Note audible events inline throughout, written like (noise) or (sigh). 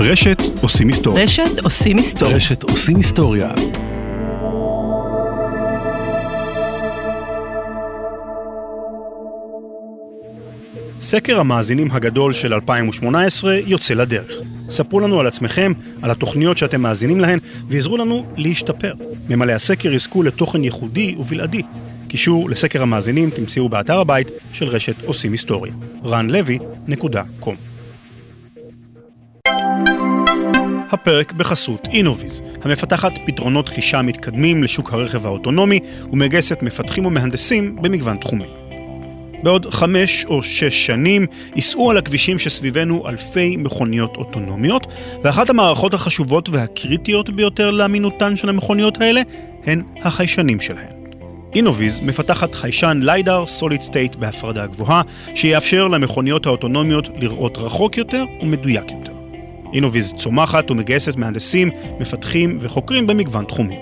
רשת עושים היסטוריה. רשת עושים היסטוריה. רשת עושים היסטוריה. סקר המאזינים הגדול של 2018 יוצא לדרך. ספרו לנו על עצמכם, על התוכניות שאתם מאזינים להן, ועזרו לנו להשתפר. ממלאי הסקר יזכו לתוכן ייחודי ובלעדי. קישור לסקר המאזינים תמצאו באתר הבית של רשת עושים היסטוריה, ranlevy.com הפרק בחסות אינוויז, המפתחת פתרונות חישה מתקדמים לשוק הרכב האוטונומי ומגייסת מפתחים ומהנדסים במגוון תחומים. בעוד חמש או שש שנים ייסעו על הכבישים שסביבנו אלפי מכוניות אוטונומיות, ואחת המערכות החשובות והקריטיות ביותר לאמינותן של המכוניות האלה הן החיישנים שלהן. אינוויז מפתחת חיישן ליידר סוליד סטייט בהפרדה גבוהה, שיאפשר למכוניות האוטונומיות לראות רחוק יותר ומדויק יותר. אינוביז צומחת ומגייסת מהנדסים, מפתחים וחוקרים במגוון תחומים.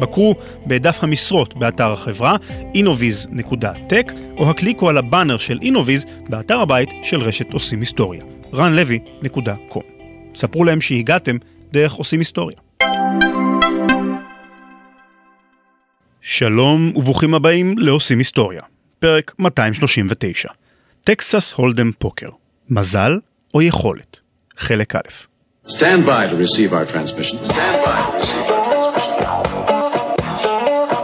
בקרו בדף המשרות באתר החברה innoviz.tech או הקליקו על הבאנר של אינוביז באתר הבית של רשת עושים היסטוריה, ranlevy.com. ספרו להם שהגעתם דרך עושים היסטוריה. שלום וברוכים הבאים לעושים היסטוריה, פרק 239, טקסס הולדם פוקר, מזל או יכולת? חלק א'. Stand by to receive our transmission. Stand by to receive our transmission.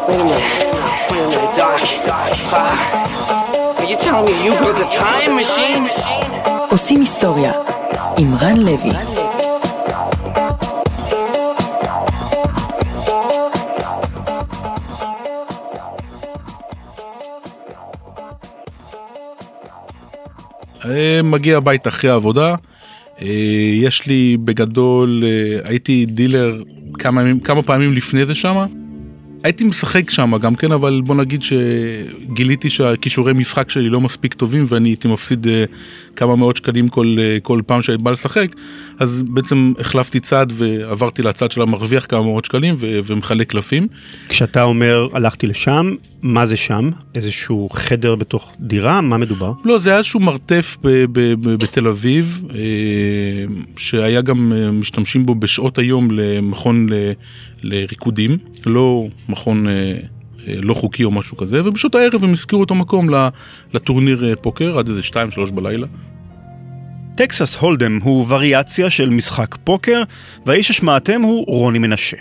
Wait a minute. Wait a minute. Doc. Doc. Are you telling me you built a time machine? עושים היסטוריה עם רן לוי. מגיע הביתה אחרי העבודה, אה, יש לי בגדול, אה, הייתי דילר כמה, כמה פעמים לפני זה שמה. הייתי משחק שם גם כן, אבל בוא נגיד שגיליתי שהכישורי משחק שלי לא מספיק טובים ואני הייתי מפסיד אה, כמה מאות שקלים כל, אה, כל פעם שהייתי בא לשחק, אז בעצם החלפתי צד ועברתי לצד של המרוויח כמה מאות שקלים ו- ומחלק קלפים. כשאתה אומר הלכתי לשם, מה זה שם? איזשהו חדר בתוך דירה? מה מדובר? לא, זה היה איזשהו מרתף ב- ב- ב- בתל אביב, אה, שהיה גם אה, משתמשים בו בשעות היום למכון... ל- לריקודים, לא מכון אה, אה, לא חוקי או משהו כזה, ובשעות הערב הם הזכירו את המקום לטורניר אה, פוקר עד איזה 2-3 בלילה. טקסס הולדם הוא וריאציה של משחק פוקר, והאיש ששמעתם הוא רוני מנשה.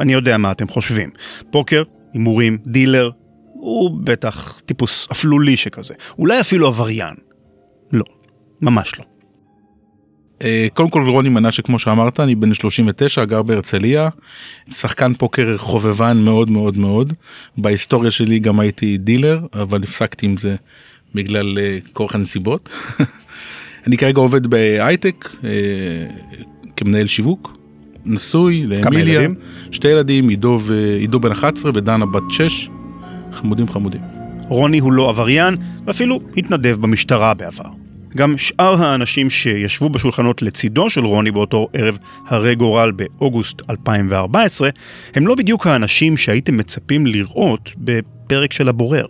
אני יודע מה אתם חושבים. פוקר, הימורים, דילר, הוא בטח טיפוס אפלולי שכזה. אולי אפילו עבריין. לא, ממש לא. אה, קודם כל רוני מנשה כמו שאמרת אני בן 39 גר בהרצליה שחקן פוקר חובבן מאוד מאוד מאוד בהיסטוריה שלי גם הייתי דילר אבל הפסקתי עם זה בגלל uh, כורח הנסיבות. (laughs) אני כרגע עובד בהייטק uh, כמנהל שיווק נשוי לאמיליה שתי ילדים עידו, עידו בן 11 ודנה בת 6 חמודים חמודים. רוני הוא לא עבריין ואפילו התנדב במשטרה בעבר. גם שאר האנשים שישבו בשולחנות לצידו של רוני באותו ערב הרי גורל באוגוסט 2014, הם לא בדיוק האנשים שהייתם מצפים לראות בפרק של הבורר.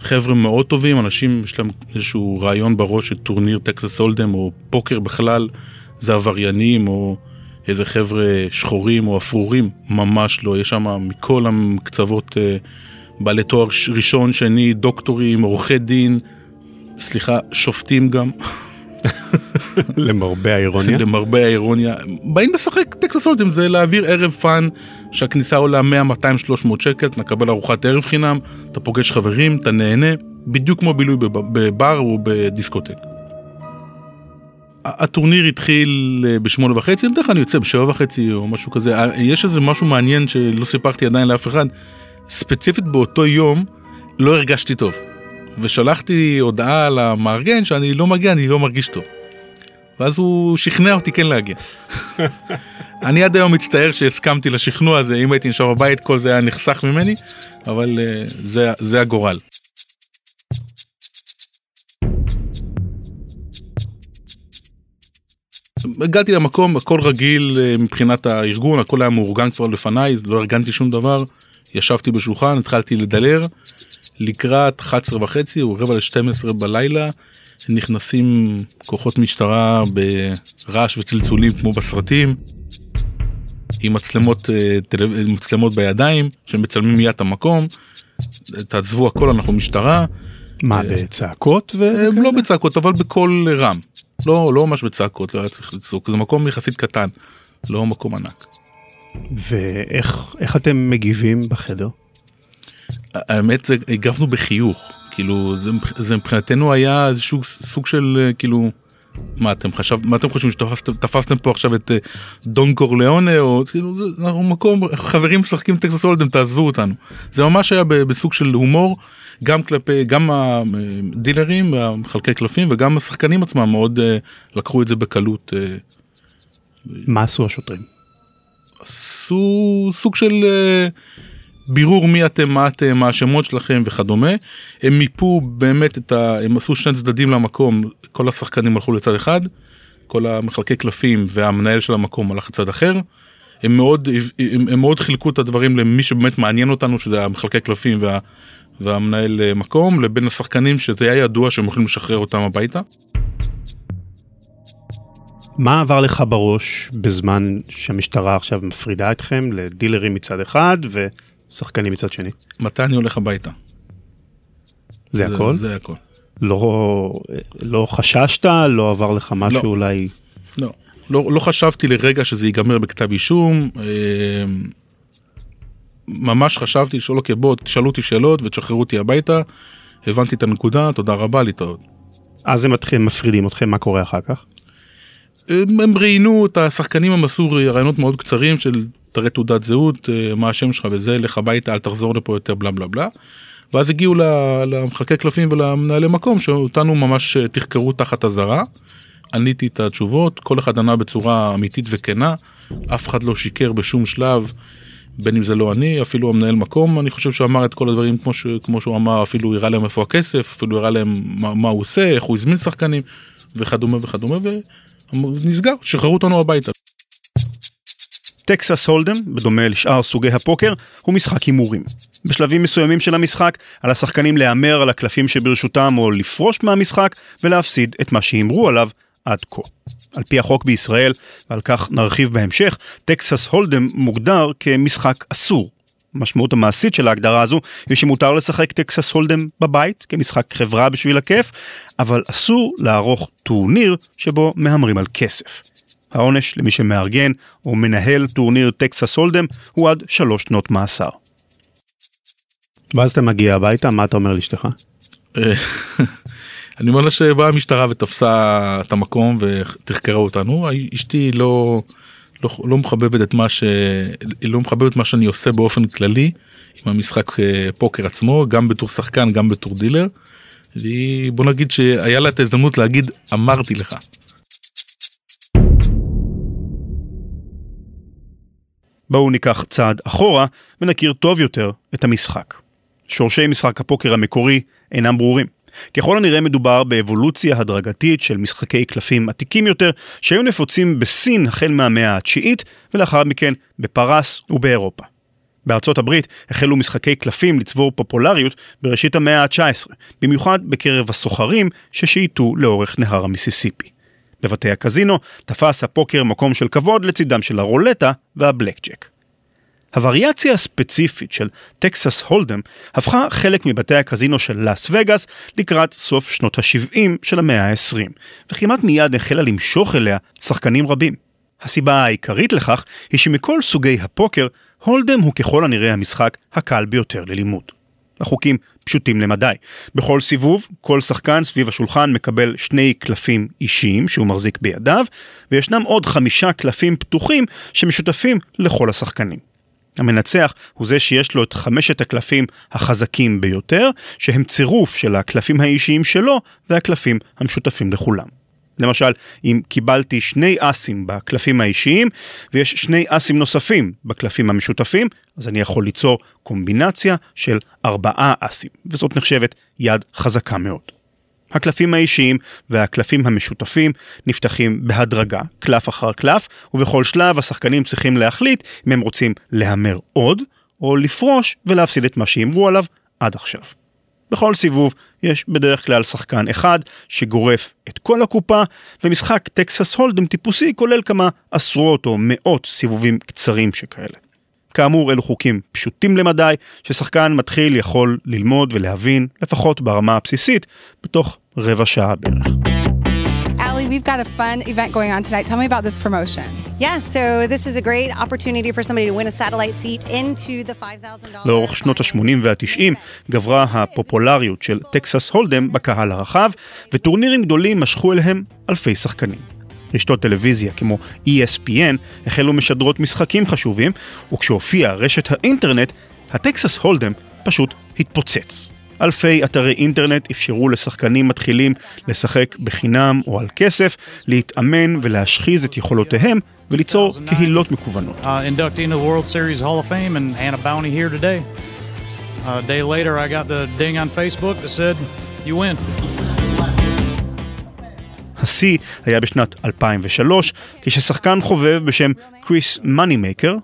חבר'ה מאוד טובים, אנשים יש להם איזשהו רעיון בראש של טורניר טקסס הולדם או פוקר בכלל זה עבריינים או איזה חבר'ה שחורים או אפרורים, ממש לא, יש שם מכל המקצוות אה, בעלי תואר ראשון, שני, דוקטורים, עורכי דין, סליחה, שופטים גם. למרבה האירוניה. למרבה האירוניה. באים לשחק טקסס הולדים, זה להעביר ערב פאן שהכניסה עולה 100, 200, 300 שקל, אתה מקבל ארוחת ערב חינם, אתה פוגש חברים, אתה נהנה, בדיוק כמו בילוי בבר או בדיסקוטק. הטורניר התחיל אה, בשמונה וחצי, בדרך כלל אני יוצא בשבע וחצי או משהו כזה. אה, יש איזה משהו מעניין שלא סיפרתי עדיין לאף אחד. ספציפית באותו יום לא הרגשתי טוב. ושלחתי הודעה למארגן שאני לא מגיע, אני לא מרגיש טוב. ואז הוא שכנע אותי כן להגיע. (laughs) אני עד היום מצטער שהסכמתי לשכנוע הזה, אם הייתי נשאר בבית כל זה היה נחסך ממני, אבל uh, זה, זה הגורל. הגעתי למקום, הכל רגיל אה, מבחינת הארגון, הכל היה מאורגן כבר לפניי, לא ארגנתי שום דבר. ישבתי בשולחן, התחלתי לדלר, לקראת 11 וחצי או רבע ל-12 בלילה נכנסים כוחות משטרה ברעש וצלצולים כמו בסרטים עם מצלמות, אה, מצלמות בידיים שמצלמים מיד את המקום תעזבו הכל אנחנו משטרה. מה אה, בצעקות? ו... אה, לא בצעקות אבל בקול רם לא לא ממש בצעקות לא היה צריך לצעוק זה מקום יחסית קטן לא מקום ענק. ואיך אתם מגיבים בחדר? האמת זה הגבנו בחיוך כאילו זה, זה מבחינתנו היה איזשהו סוג של אה, כאילו מה אתם חשב מה אתם חושבים שתפסתם פה עכשיו את אה, דון קורליאונה או כאילו אנחנו מקום חברים משחקים טקסס הולדם תעזבו אותנו זה ממש היה בסוג של הומור גם כלפי גם הדילרים אה, חלקי קלפים וגם השחקנים עצמם מאוד לקחו את זה בקלות. מה עשו השוטרים? עשו סוג של. בירור מי אתם, מה אתם, מה השמות שלכם וכדומה. הם מיפו באמת את ה... הם עשו שני צדדים למקום, כל השחקנים הלכו לצד אחד, כל המחלקי קלפים והמנהל של המקום הלך לצד אחר. הם מאוד, הם, הם מאוד חילקו את הדברים למי שבאמת מעניין אותנו, שזה המחלקי קלפים וה, והמנהל אה, מקום, לבין השחקנים שזה היה ידוע שהם יכולים לשחרר אותם הביתה. מה עבר לך בראש בזמן שהמשטרה עכשיו מפרידה אתכם לדילרים מצד אחד ו... שחקנים מצד שני. מתי אני הולך הביתה? זה, זה הכל? זה הכל. לא, לא חששת? לא עבר לך משהו לא, אולי? לא. לא, לא חשבתי לרגע שזה ייגמר בכתב אישום. אמ, ממש חשבתי לשאול, אוקיי, בוא, תשאלו אותי שאלות ותשחררו אותי הביתה. הבנתי את הנקודה, תודה רבה, לי טוב. אז הם מתחילים, מפרידים אתכם, מה קורה אחר כך? הם, ראיינו את השחקנים, הם עשו רעיונות מאוד קצרים של תראה תעודת זהות, אה, מה השם שלך וזה, לך הביתה, אל תחזור לפה יותר, בלה בלה בלה. ואז הגיעו למחלקי קלפים ולמנהלי מקום, שאותנו ממש אה, תחקרו תחת אזהרה. עניתי את התשובות, כל אחד ענה בצורה אמיתית וכנה, אף אחד לא שיקר בשום שלב, בין אם זה לא אני, אפילו המנהל מקום, אני חושב שהוא אמר את כל הדברים כמו, ש, כמו שהוא אמר, אפילו הראה להם איפה הכסף, אפילו הראה להם מה, מה הוא עושה, איך הוא הזמין שחקנים, וכדומה וכדומה, ונסגר, שחררו אותנו הביתה. טקסס הולדם, בדומה לשאר סוגי הפוקר, הוא משחק הימורים. בשלבים מסוימים של המשחק, על השחקנים להמר על הקלפים שברשותם או לפרוש מהמשחק ולהפסיד את מה שהימרו עליו עד כה. על פי החוק בישראל, ועל כך נרחיב בהמשך, טקסס הולדם מוגדר כמשחק אסור. המשמעות המעשית של ההגדרה הזו היא שמותר לשחק טקסס הולדם בבית כמשחק חברה בשביל הכיף, אבל אסור לערוך טורניר שבו מהמרים על כסף. העונש למי שמארגן או מנהל טורניר טקסס הולדם הוא עד שלוש שנות מאסר. ואז אתה מגיע הביתה, מה אתה אומר לאשתך? אה, (laughs) אני אומר לה שבאה המשטרה ותפסה את המקום ותחקרה אותנו. אשתי לא, לא, לא מחבבת את מה ש... היא לא מחבבת מה שאני עושה באופן כללי עם המשחק אה, פוקר עצמו, גם בתור שחקן, גם בתור דילר. והיא, בוא נגיד שהיה לה את ההזדמנות להגיד, אמרתי לך. בואו ניקח צעד אחורה ונכיר טוב יותר את המשחק. שורשי משחק הפוקר המקורי אינם ברורים. ככל הנראה מדובר באבולוציה הדרגתית של משחקי קלפים עתיקים יותר, שהיו נפוצים בסין החל מהמאה התשיעית, ולאחר מכן בפרס ובאירופה. בארצות הברית החלו משחקי קלפים לצבור פופולריות בראשית המאה ה-19, במיוחד בקרב הסוחרים ששייטו לאורך נהר המיסיסיפי. בבתי הקזינו תפס הפוקר מקום של כבוד לצידם של הרולטה והבלק ג'ק. הווריאציה הספציפית של טקסס הולדם הפכה חלק מבתי הקזינו של לאס וגאס לקראת סוף שנות ה-70 של המאה ה-20, וכמעט מיד החלה למשוך אליה שחקנים רבים. הסיבה העיקרית לכך היא שמכל סוגי הפוקר, הולדם הוא ככל הנראה המשחק הקל ביותר ללימוד. החוקים פשוטים למדי. בכל סיבוב, כל שחקן סביב השולחן מקבל שני קלפים אישיים שהוא מחזיק בידיו, וישנם עוד חמישה קלפים פתוחים שמשותפים לכל השחקנים. המנצח הוא זה שיש לו את חמשת הקלפים החזקים ביותר, שהם צירוף של הקלפים האישיים שלו והקלפים המשותפים לכולם. למשל, אם קיבלתי שני אסים בקלפים האישיים ויש שני אסים נוספים בקלפים המשותפים, אז אני יכול ליצור קומבינציה של ארבעה אסים, וזאת נחשבת יד חזקה מאוד. הקלפים האישיים והקלפים המשותפים נפתחים בהדרגה, קלף אחר קלף, ובכל שלב השחקנים צריכים להחליט אם הם רוצים להמר עוד, או לפרוש ולהפסיד את מה שהימרו עליו עד עכשיו. בכל סיבוב יש בדרך כלל שחקן אחד שגורף את כל הקופה, ומשחק טקסס הולדם טיפוסי כולל כמה עשרות או מאות סיבובים קצרים שכאלה. כאמור, אלו חוקים פשוטים למדי, ששחקן מתחיל יכול ללמוד ולהבין, לפחות ברמה הבסיסית, בתוך רבע שעה בערך. we've got a fun event going on tonight. Tell me about this promotion. Yeah, so this is a great opportunity for somebody to win a satellite seat into the $5,000. לאורך שנות ה-80 וה-90 גברה הפופולריות של טקסס הולדם בקהל הרחב, וטורנירים גדולים משכו אליהם אלפי שחקנים. רשתות טלוויזיה כמו ESPN החלו משדרות משחקים חשובים, וכשהופיעה רשת האינטרנט, הטקסס הולדם פשוט התפוצץ. אלפי אתרי אינטרנט אפשרו לשחקנים מתחילים לשחק בחינם או על כסף, להתאמן ולהשחיז את יכולותיהם וליצור קהילות מקוונות. Uh, uh, a השיא היה בשנת 2003, כששחקן חובב בשם קריס מאנימקר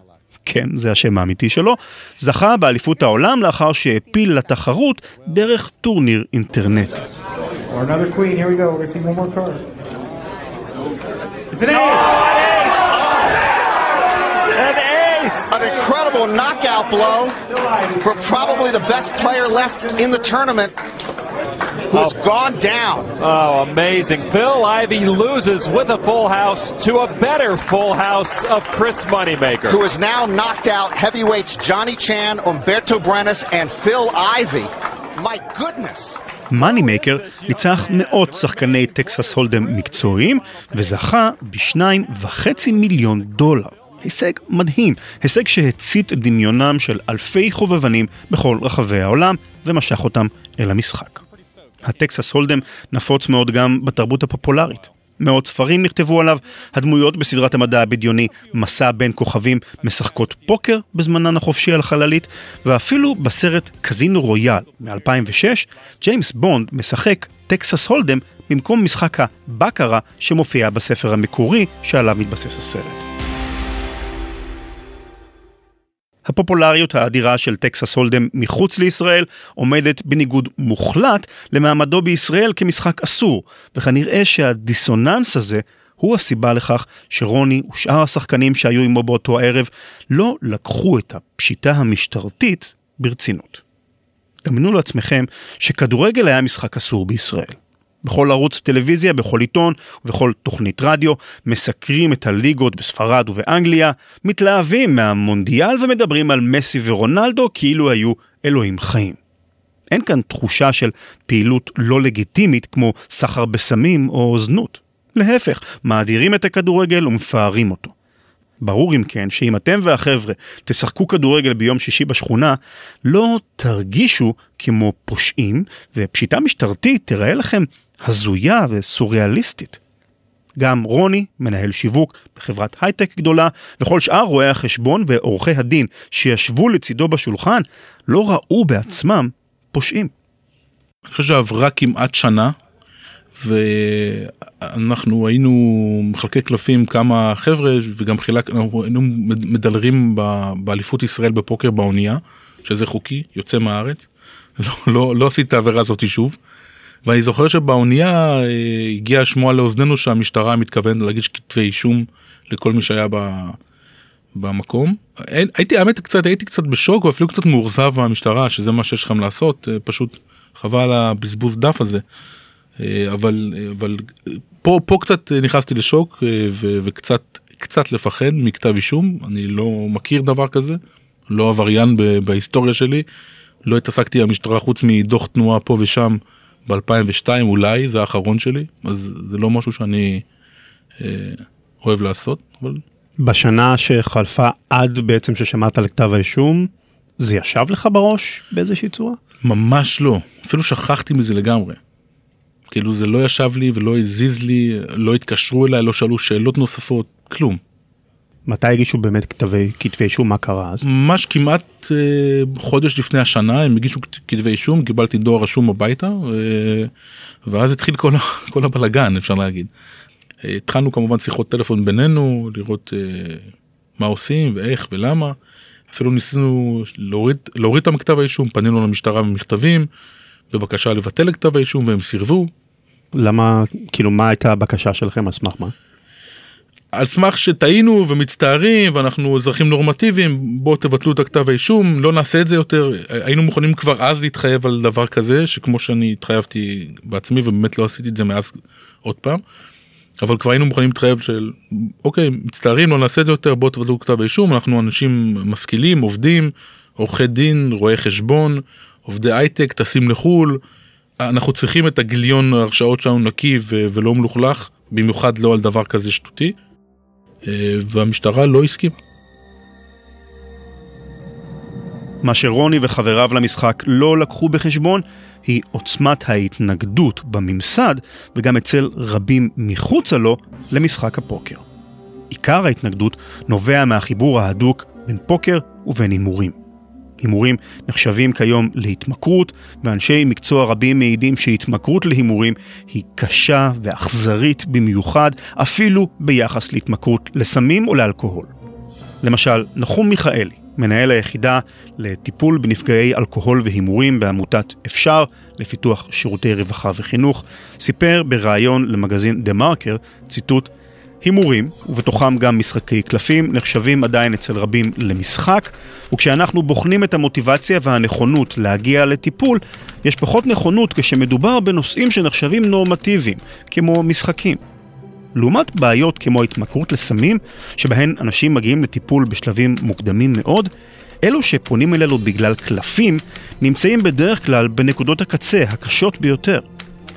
כן, זה השם האמיתי שלו, זכה באליפות העולם לאחר שהעפיל לתחרות דרך טורניר אינטרנט. An who has oh. gone down. Oh, amazing. Phil Ivey loses with a full house to a better full house of Chris Moneymaker. Who has now knocked out heavyweights Johnny Chan, Umberto Brenes, and Phil Ivey. My goodness. מאנימקר ניצח מאות שחקני טקסס הולדם מקצועיים וזכה בשניים וחצי מיליון דולר. הישג מדהים, הישג שהצית דמיונם של אלפי חובבנים בכל רחבי העולם ומשך אותם אל המשחק. הטקסס הולדם נפוץ מאוד גם בתרבות הפופולרית. מאות ספרים נכתבו עליו, הדמויות בסדרת המדע הבדיוני מסע בין כוכבים משחקות פוקר בזמנן החופשי על חללית, ואפילו בסרט קזינו רויאל מ-2006, ג'יימס בונד משחק טקסס הולדם במקום משחק הבקרה שמופיע בספר המקורי שעליו מתבסס הסרט. הפופולריות האדירה של טקסס הולדם מחוץ לישראל עומדת בניגוד מוחלט למעמדו בישראל כמשחק אסור, וכנראה שהדיסוננס הזה הוא הסיבה לכך שרוני ושאר השחקנים שהיו עמו באותו הערב לא לקחו את הפשיטה המשטרתית ברצינות. דמיינו לעצמכם שכדורגל היה משחק אסור בישראל. בכל ערוץ טלוויזיה, בכל עיתון ובכל תוכנית רדיו, מסקרים את הליגות בספרד ובאנגליה, מתלהבים מהמונדיאל ומדברים על מסי ורונלדו כאילו היו אלוהים חיים. אין כאן תחושה של פעילות לא לגיטימית כמו סחר בסמים או זנות. להפך, מאדירים את הכדורגל ומפארים אותו. ברור אם כן, שאם אתם והחבר'ה תשחקו כדורגל ביום שישי בשכונה, לא תרגישו כמו פושעים, ופשיטה משטרתית תראה לכם הזויה וסוריאליסטית. גם רוני, מנהל שיווק בחברת הייטק גדולה, וכל שאר רואי החשבון ועורכי הדין שישבו לצידו בשולחן, לא ראו בעצמם פושעים. אני חושב שעברה כמעט שנה, ואנחנו היינו מחלקי קלפים כמה חבר'ה, וגם חילק, אנחנו היינו מדלרים ב, באליפות ישראל בפוקר באונייה, שזה חוקי, יוצא מהארץ. (laughs) לא, לא, לא עשיתי את העבירה הזאת שוב. ואני זוכר שבאונייה אה, הגיע שמועה לאוזנינו שהמשטרה מתכוונת להגיש כתבי אישום לכל מי שהיה במקום. הייתי, האמת קצת, הייתי קצת בשוק ואפילו קצת מאוכזב מהמשטרה שזה מה שיש לכם לעשות, אה, פשוט חבל הבזבוז דף הזה. אה, אבל, אבל פה, פה קצת נכנסתי לשוק ו, וקצת קצת לפחד מכתב אישום, אני לא מכיר דבר כזה, לא עבריין בהיסטוריה שלי, לא התעסקתי במשטרה חוץ מדוח תנועה פה ושם. ב-2002 אולי, זה האחרון שלי, אז זה לא משהו שאני אה, אוהב לעשות, אבל... בשנה שחלפה עד בעצם ששמעת על כתב האישום, זה ישב לך בראש באיזושהי צורה? ממש לא, אפילו שכחתי מזה לגמרי. כאילו זה לא ישב לי ולא הזיז לי, לא התקשרו אליי, לא שאלו שאלות נוספות, כלום. מתי הגישו באמת כתבי, כתבי אישום? מה קרה אז? ממש כמעט אה, חודש לפני השנה הם הגישו כתבי אישום, קיבלתי דואר רשום הביתה, אה, ואז התחיל כל, (laughs) כל הבלגן, אפשר להגיד. אה, התחלנו כמובן שיחות טלפון בינינו, לראות אה, מה עושים ואיך ולמה. אפילו ניסינו להוריד, להוריד את המכתב האישום, פנינו למשטרה במכתבים, בבקשה לבטל את כתב האישום והם סירבו. למה, כאילו, מה הייתה הבקשה שלכם? על סמך מה? על סמך שטעינו ומצטערים ואנחנו אזרחים נורמטיביים בואו תבטלו את הכתב האישום לא נעשה את זה יותר היינו מוכנים כבר אז להתחייב על דבר כזה שכמו שאני התחייבתי בעצמי ובאמת לא עשיתי את זה מאז עוד פעם. אבל כבר היינו מוכנים להתחייב של אוקיי מצטערים לא נעשה את זה יותר בואו תבטלו כתב האישום אנחנו אנשים משכילים עובדים עורכי דין רואי חשבון עובדי הייטק טסים לחו"ל אנחנו צריכים את הגיליון ההרשאות שלנו נקי ולא מלוכלך במיוחד לא על דבר כזה שטותי אה, והמשטרה לא הסכימה. מה שרוני וחבריו למשחק לא לקחו בחשבון היא עוצמת ההתנגדות בממסד וגם אצל רבים מחוצה לו למשחק הפוקר. עיקר ההתנגדות נובע מהחיבור ההדוק בין פוקר ובין הימורים. הימורים נחשבים כיום להתמכרות, ואנשי מקצוע רבים מעידים שהתמכרות להימורים היא קשה ואכזרית במיוחד, אפילו ביחס להתמכרות לסמים או לאלכוהול. למשל, נחום מיכאלי, מנהל היחידה לטיפול בנפגעי אלכוהול והימורים בעמותת אפשר לפיתוח שירותי רווחה וחינוך, סיפר בריאיון למגזין דה מרקר ציטוט הימורים, ובתוכם גם משחקי קלפים, נחשבים עדיין אצל רבים למשחק, וכשאנחנו בוחנים את המוטיבציה והנכונות להגיע לטיפול, יש פחות נכונות כשמדובר בנושאים שנחשבים נורמטיביים, כמו משחקים. לעומת בעיות כמו התמכרות לסמים, שבהן אנשים מגיעים לטיפול בשלבים מוקדמים מאוד, אלו שפונים אלינו בגלל קלפים, נמצאים בדרך כלל בנקודות הקצה הקשות ביותר.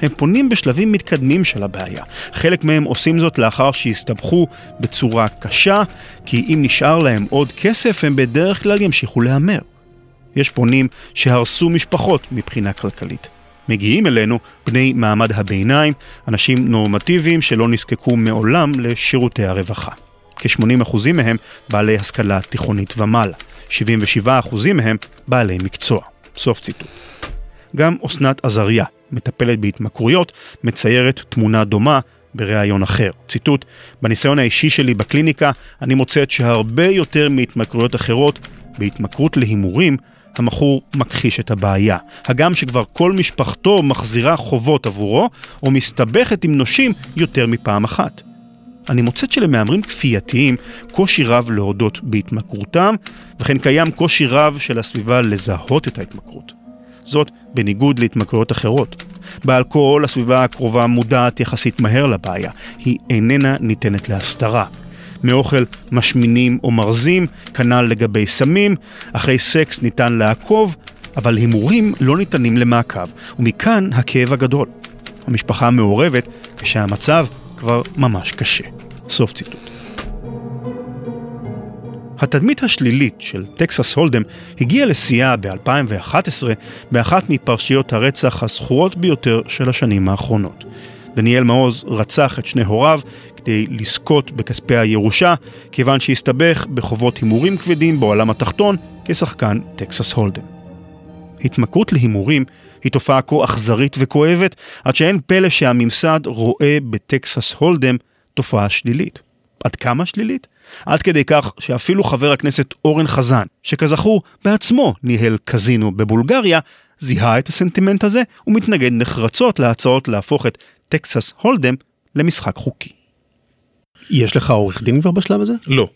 הם פונים בשלבים מתקדמים של הבעיה. חלק מהם עושים זאת לאחר שהסתבכו בצורה קשה, כי אם נשאר להם עוד כסף, הם בדרך כלל ימשיכו להמר. יש פונים שהרסו משפחות מבחינה כלכלית. מגיעים אלינו בני מעמד הביניים, אנשים נורמטיביים שלא נזקקו מעולם לשירותי הרווחה. כ-80% מהם בעלי השכלה תיכונית ומעלה, 77% מהם בעלי מקצוע. סוף ציטוט. גם אסנת עזריה, מטפלת בהתמכרויות, מציירת תמונה דומה בריאיון אחר. ציטוט: בניסיון האישי שלי בקליניקה, אני מוצאת שהרבה יותר מהתמכרויות אחרות, בהתמכרות להימורים, המכור מכחיש את הבעיה. הגם שכבר כל משפחתו מחזירה חובות עבורו, או מסתבכת עם נושים יותר מפעם אחת. אני מוצאת שלמהמרים כפייתיים קושי רב להודות בהתמכרותם, וכן קיים קושי רב של הסביבה לזהות את ההתמכרות. זאת בניגוד להתמכרויות אחרות. באלכוהול הסביבה הקרובה מודעת יחסית מהר לבעיה, היא איננה ניתנת להסתרה. מאוכל משמינים או מרזים, כנ"ל לגבי סמים, אחרי סקס ניתן לעקוב, אבל הימורים לא ניתנים למעקב, ומכאן הכאב הגדול. המשפחה מעורבת כשהמצב כבר ממש קשה. סוף ציטוט. התדמית השלילית של טקסס הולדם הגיעה לשיאה ב-2011 באחת מפרשיות הרצח הזכורות ביותר של השנים האחרונות. דניאל מעוז רצח את שני הוריו כדי לזכות בכספי הירושה, כיוון שהסתבך בחובות הימורים כבדים בעולם התחתון כשחקן טקסס הולדם. התמכרות להימורים היא תופעה כה אכזרית וכואבת, עד שאין פלא שהממסד רואה בטקסס הולדם תופעה שלילית. עד כמה שלילית? עד כדי כך שאפילו חבר הכנסת אורן חזן, שכזכור בעצמו ניהל קזינו בבולגריה, זיהה את הסנטימנט הזה ומתנגד נחרצות להצעות להפוך את טקסס הולדם למשחק חוקי. יש לך עורך דין כבר בשלב הזה? לא.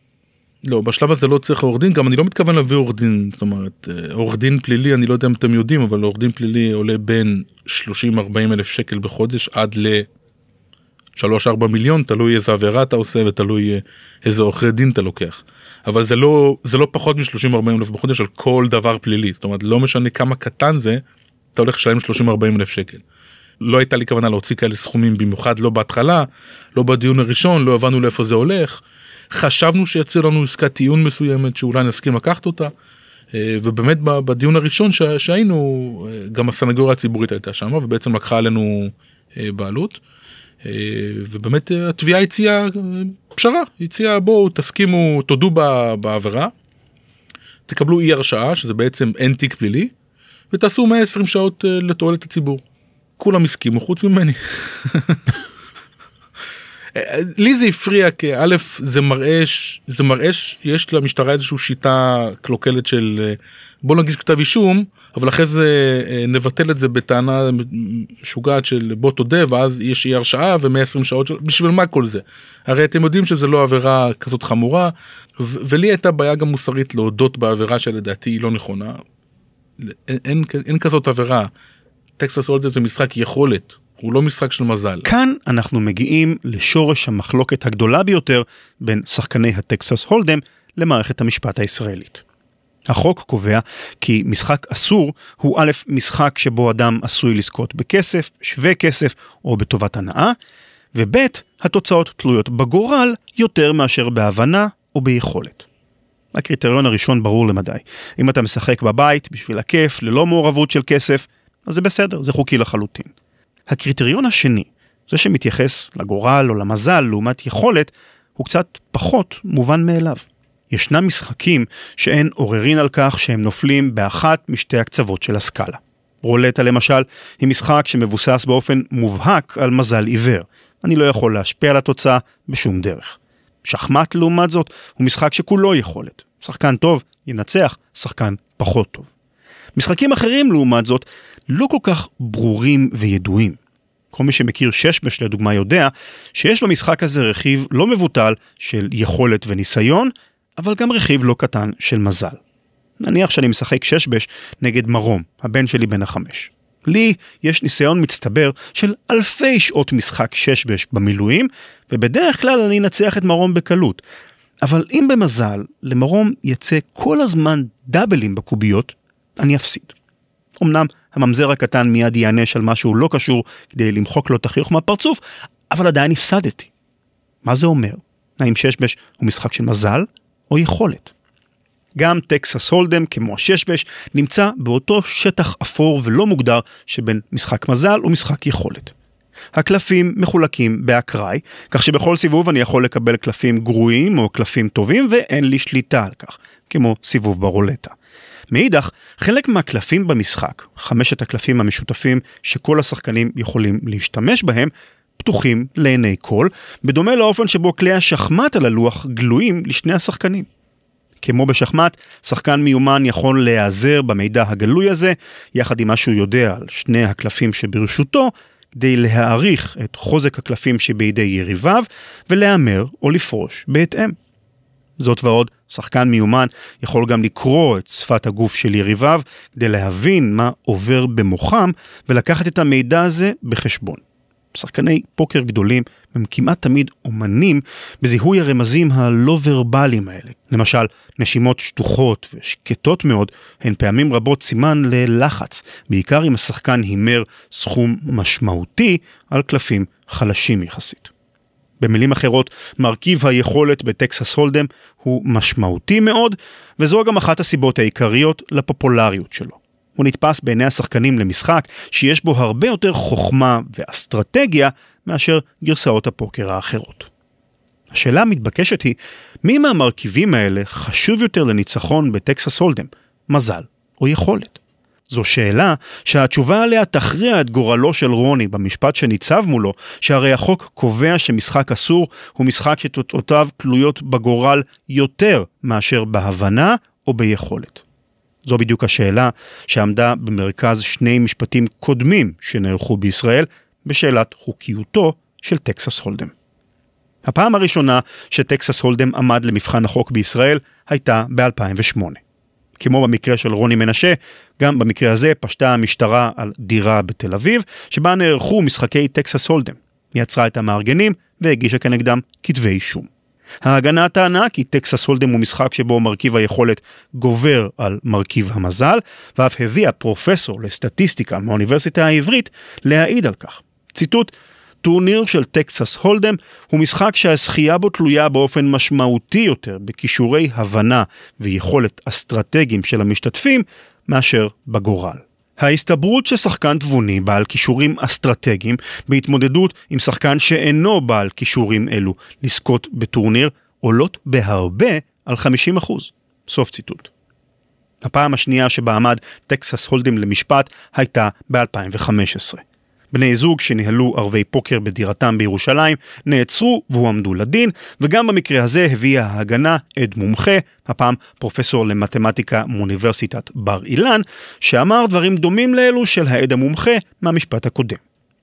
לא, בשלב הזה לא צריך עורך דין, גם אני לא מתכוון להביא עורך דין, זאת אומרת, אה, עורך דין פלילי, אני לא יודע אם אתם יודעים, אבל עורך דין פלילי עולה בין 30-40 אלף שקל בחודש עד ל... 3-4 מיליון, תלוי איזה עבירה אתה עושה ותלוי אה, איזה עורכי דין אתה לוקח. אבל זה לא, זה לא פחות מ-30-40 אלף בחודש על כל דבר פלילי, זאת אומרת לא משנה כמה קטן זה, אתה הולך לשלם 30-40 אלף שקל. לא הייתה לי כוונה להוציא כאלה סכומים, במיוחד לא בהתחלה, לא בדיון הראשון, לא הבנו לאיפה זה הולך. חשבנו שיצא לנו עסקת טיעון מסוימת שאולי נסכים לקחת אותה. אה, ובאמת בדיון הראשון שהיינו, אה, גם הסנגוריה הציבורית הייתה שם ובעצם לקחה עלינו בעלות. אה, ובאמת אה, התביעה הציעה אה, פשרה, הציעה בואו תסכימו, תודו בעבירה, תקבלו אי הרשעה, שזה בעצם אין תיק פלילי, ותעשו 120 שעות לתועלת הציבור. כולם הסכימו חוץ ממני. (laughs) לי זה הפריע כי א' זה מראה זה מראה יש למשטרה איזושהי שיטה קלוקלת של אה, בוא נגיש כתב אישום אבל אחרי זה אה, נבטל את זה בטענה משוגעת של בוא תודה ואז יש אי הרשעה ו120 שעות של... בשביל מה כל זה הרי אתם יודעים שזה לא עבירה כזאת חמורה ו- ולי הייתה בעיה גם מוסרית להודות בעבירה שלדעתי היא לא נכונה. אין, אין, אין כזאת עבירה. טקסס הולדס זה משחק יכולת הוא לא משחק של מזל. כאן אנחנו מגיעים לשורש המחלוקת הגדולה ביותר בין שחקני הטקסס הולדם למערכת המשפט הישראלית. החוק קובע כי משחק אסור הוא א', משחק שבו אדם עשוי לזכות בכסף, שווה כסף או בטובת הנאה, וב', התוצאות תלויות בגורל יותר מאשר בהבנה או ביכולת. הקריטריון הראשון ברור למדי. אם אתה משחק בבית, בשביל הכיף, ללא מעורבות של כסף, אז זה בסדר, זה חוקי לחלוטין. הקריטריון השני, זה שמתייחס לגורל או למזל לעומת יכולת, הוא קצת פחות מובן מאליו. ישנם משחקים שאין עוררין על כך שהם נופלים באחת משתי הקצוות של הסקאלה. רולטה למשל היא משחק שמבוסס באופן מובהק על מזל עיוור. אני לא יכול להשפיע על התוצאה בשום דרך. שחמט לעומת זאת הוא משחק שכולו יכולת. שחקן טוב ינצח, שחקן פחות טוב. משחקים אחרים, לעומת זאת, לא כל כך ברורים וידועים. כל מי שמכיר ששבש לדוגמה יודע שיש במשחק הזה רכיב לא מבוטל של יכולת וניסיון, אבל גם רכיב לא קטן של מזל. נניח שאני משחק ששבש נגד מרום, הבן שלי בן החמש. לי יש ניסיון מצטבר של אלפי שעות משחק ששבש במילואים, ובדרך כלל אני אנצח את מרום בקלות. אבל אם במזל, למרום יצא כל הזמן דאבלים בקוביות, אני אפסיד. אמנם הממזר הקטן מיד ייענש על משהו לא קשור כדי למחוק לו את החיוך מהפרצוף, אבל עדיין הפסדתי. מה זה אומר? האם ששבש הוא משחק של מזל או יכולת? גם טקסס הולדם, כמו הששבש, נמצא באותו שטח אפור ולא מוגדר שבין משחק מזל ומשחק יכולת. הקלפים מחולקים באקראי, כך שבכל סיבוב אני יכול לקבל קלפים גרועים או קלפים טובים ואין לי שליטה על כך, כמו סיבוב ברולטה. מאידך, חלק מהקלפים במשחק, חמשת הקלפים המשותפים שכל השחקנים יכולים להשתמש בהם, פתוחים לעיני כל, בדומה לאופן שבו כלי השחמט על הלוח גלויים לשני השחקנים. כמו בשחמט, שחקן מיומן יכול להיעזר במידע הגלוי הזה, יחד עם מה שהוא יודע על שני הקלפים שברשותו, כדי להעריך את חוזק הקלפים שבידי יריביו, ולהמר או לפרוש בהתאם. זאת ועוד, שחקן מיומן יכול גם לקרוא את שפת הגוף של יריביו כדי להבין מה עובר במוחם ולקחת את המידע הזה בחשבון. שחקני פוקר גדולים הם כמעט תמיד אומנים בזיהוי הרמזים הלא ורבליים האלה. למשל, נשימות שטוחות ושקטות מאוד הן פעמים רבות סימן ללחץ, בעיקר אם השחקן הימר סכום משמעותי על קלפים חלשים יחסית. במילים אחרות, מרכיב היכולת בטקסס הולדם הוא משמעותי מאוד, וזו גם אחת הסיבות העיקריות לפופולריות שלו. הוא נתפס בעיני השחקנים למשחק שיש בו הרבה יותר חוכמה ואסטרטגיה מאשר גרסאות הפוקר האחרות. השאלה המתבקשת היא, מי מהמרכיבים האלה חשוב יותר לניצחון בטקסס הולדם, מזל או יכולת? זו שאלה שהתשובה עליה תכריע את גורלו של רוני במשפט שניצב מולו, שהרי החוק קובע שמשחק אסור הוא משחק שתוצאותיו תלויות בגורל יותר מאשר בהבנה או ביכולת. זו בדיוק השאלה שעמדה במרכז שני משפטים קודמים שנערכו בישראל בשאלת חוקיותו של טקסס הולדם. הפעם הראשונה שטקסס הולדם עמד למבחן החוק בישראל הייתה ב-2008. כמו במקרה של רוני מנשה, גם במקרה הזה פשטה המשטרה על דירה בתל אביב, שבה נערכו משחקי טקסס הולדם. היא עצרה את המארגנים והגישה כנגדם כתבי אישום. ההגנה טענה כי טקסס הולדם הוא משחק שבו מרכיב היכולת גובר על מרכיב המזל, ואף הביאה פרופסור לסטטיסטיקה מהאוניברסיטה העברית להעיד על כך. ציטוט, טורניר של טקסס הולדם הוא משחק שהזכייה בו תלויה באופן משמעותי יותר בכישורי הבנה ויכולת אסטרטגיים של המשתתפים מאשר בגורל. ההסתברות ששחקן תבוני בעל כישורים אסטרטגיים בהתמודדות עם שחקן שאינו בעל כישורים אלו לזכות בטורניר עולות בהרבה על 50%. סוף ציטוט. הפעם השנייה שבה עמד טקסס הולדים למשפט הייתה ב-2015. בני זוג שניהלו ערבי פוקר בדירתם בירושלים נעצרו והועמדו לדין, וגם במקרה הזה הביאה ההגנה עד מומחה, הפעם פרופסור למתמטיקה מאוניברסיטת בר אילן, שאמר דברים דומים לאלו של העד המומחה מהמשפט הקודם.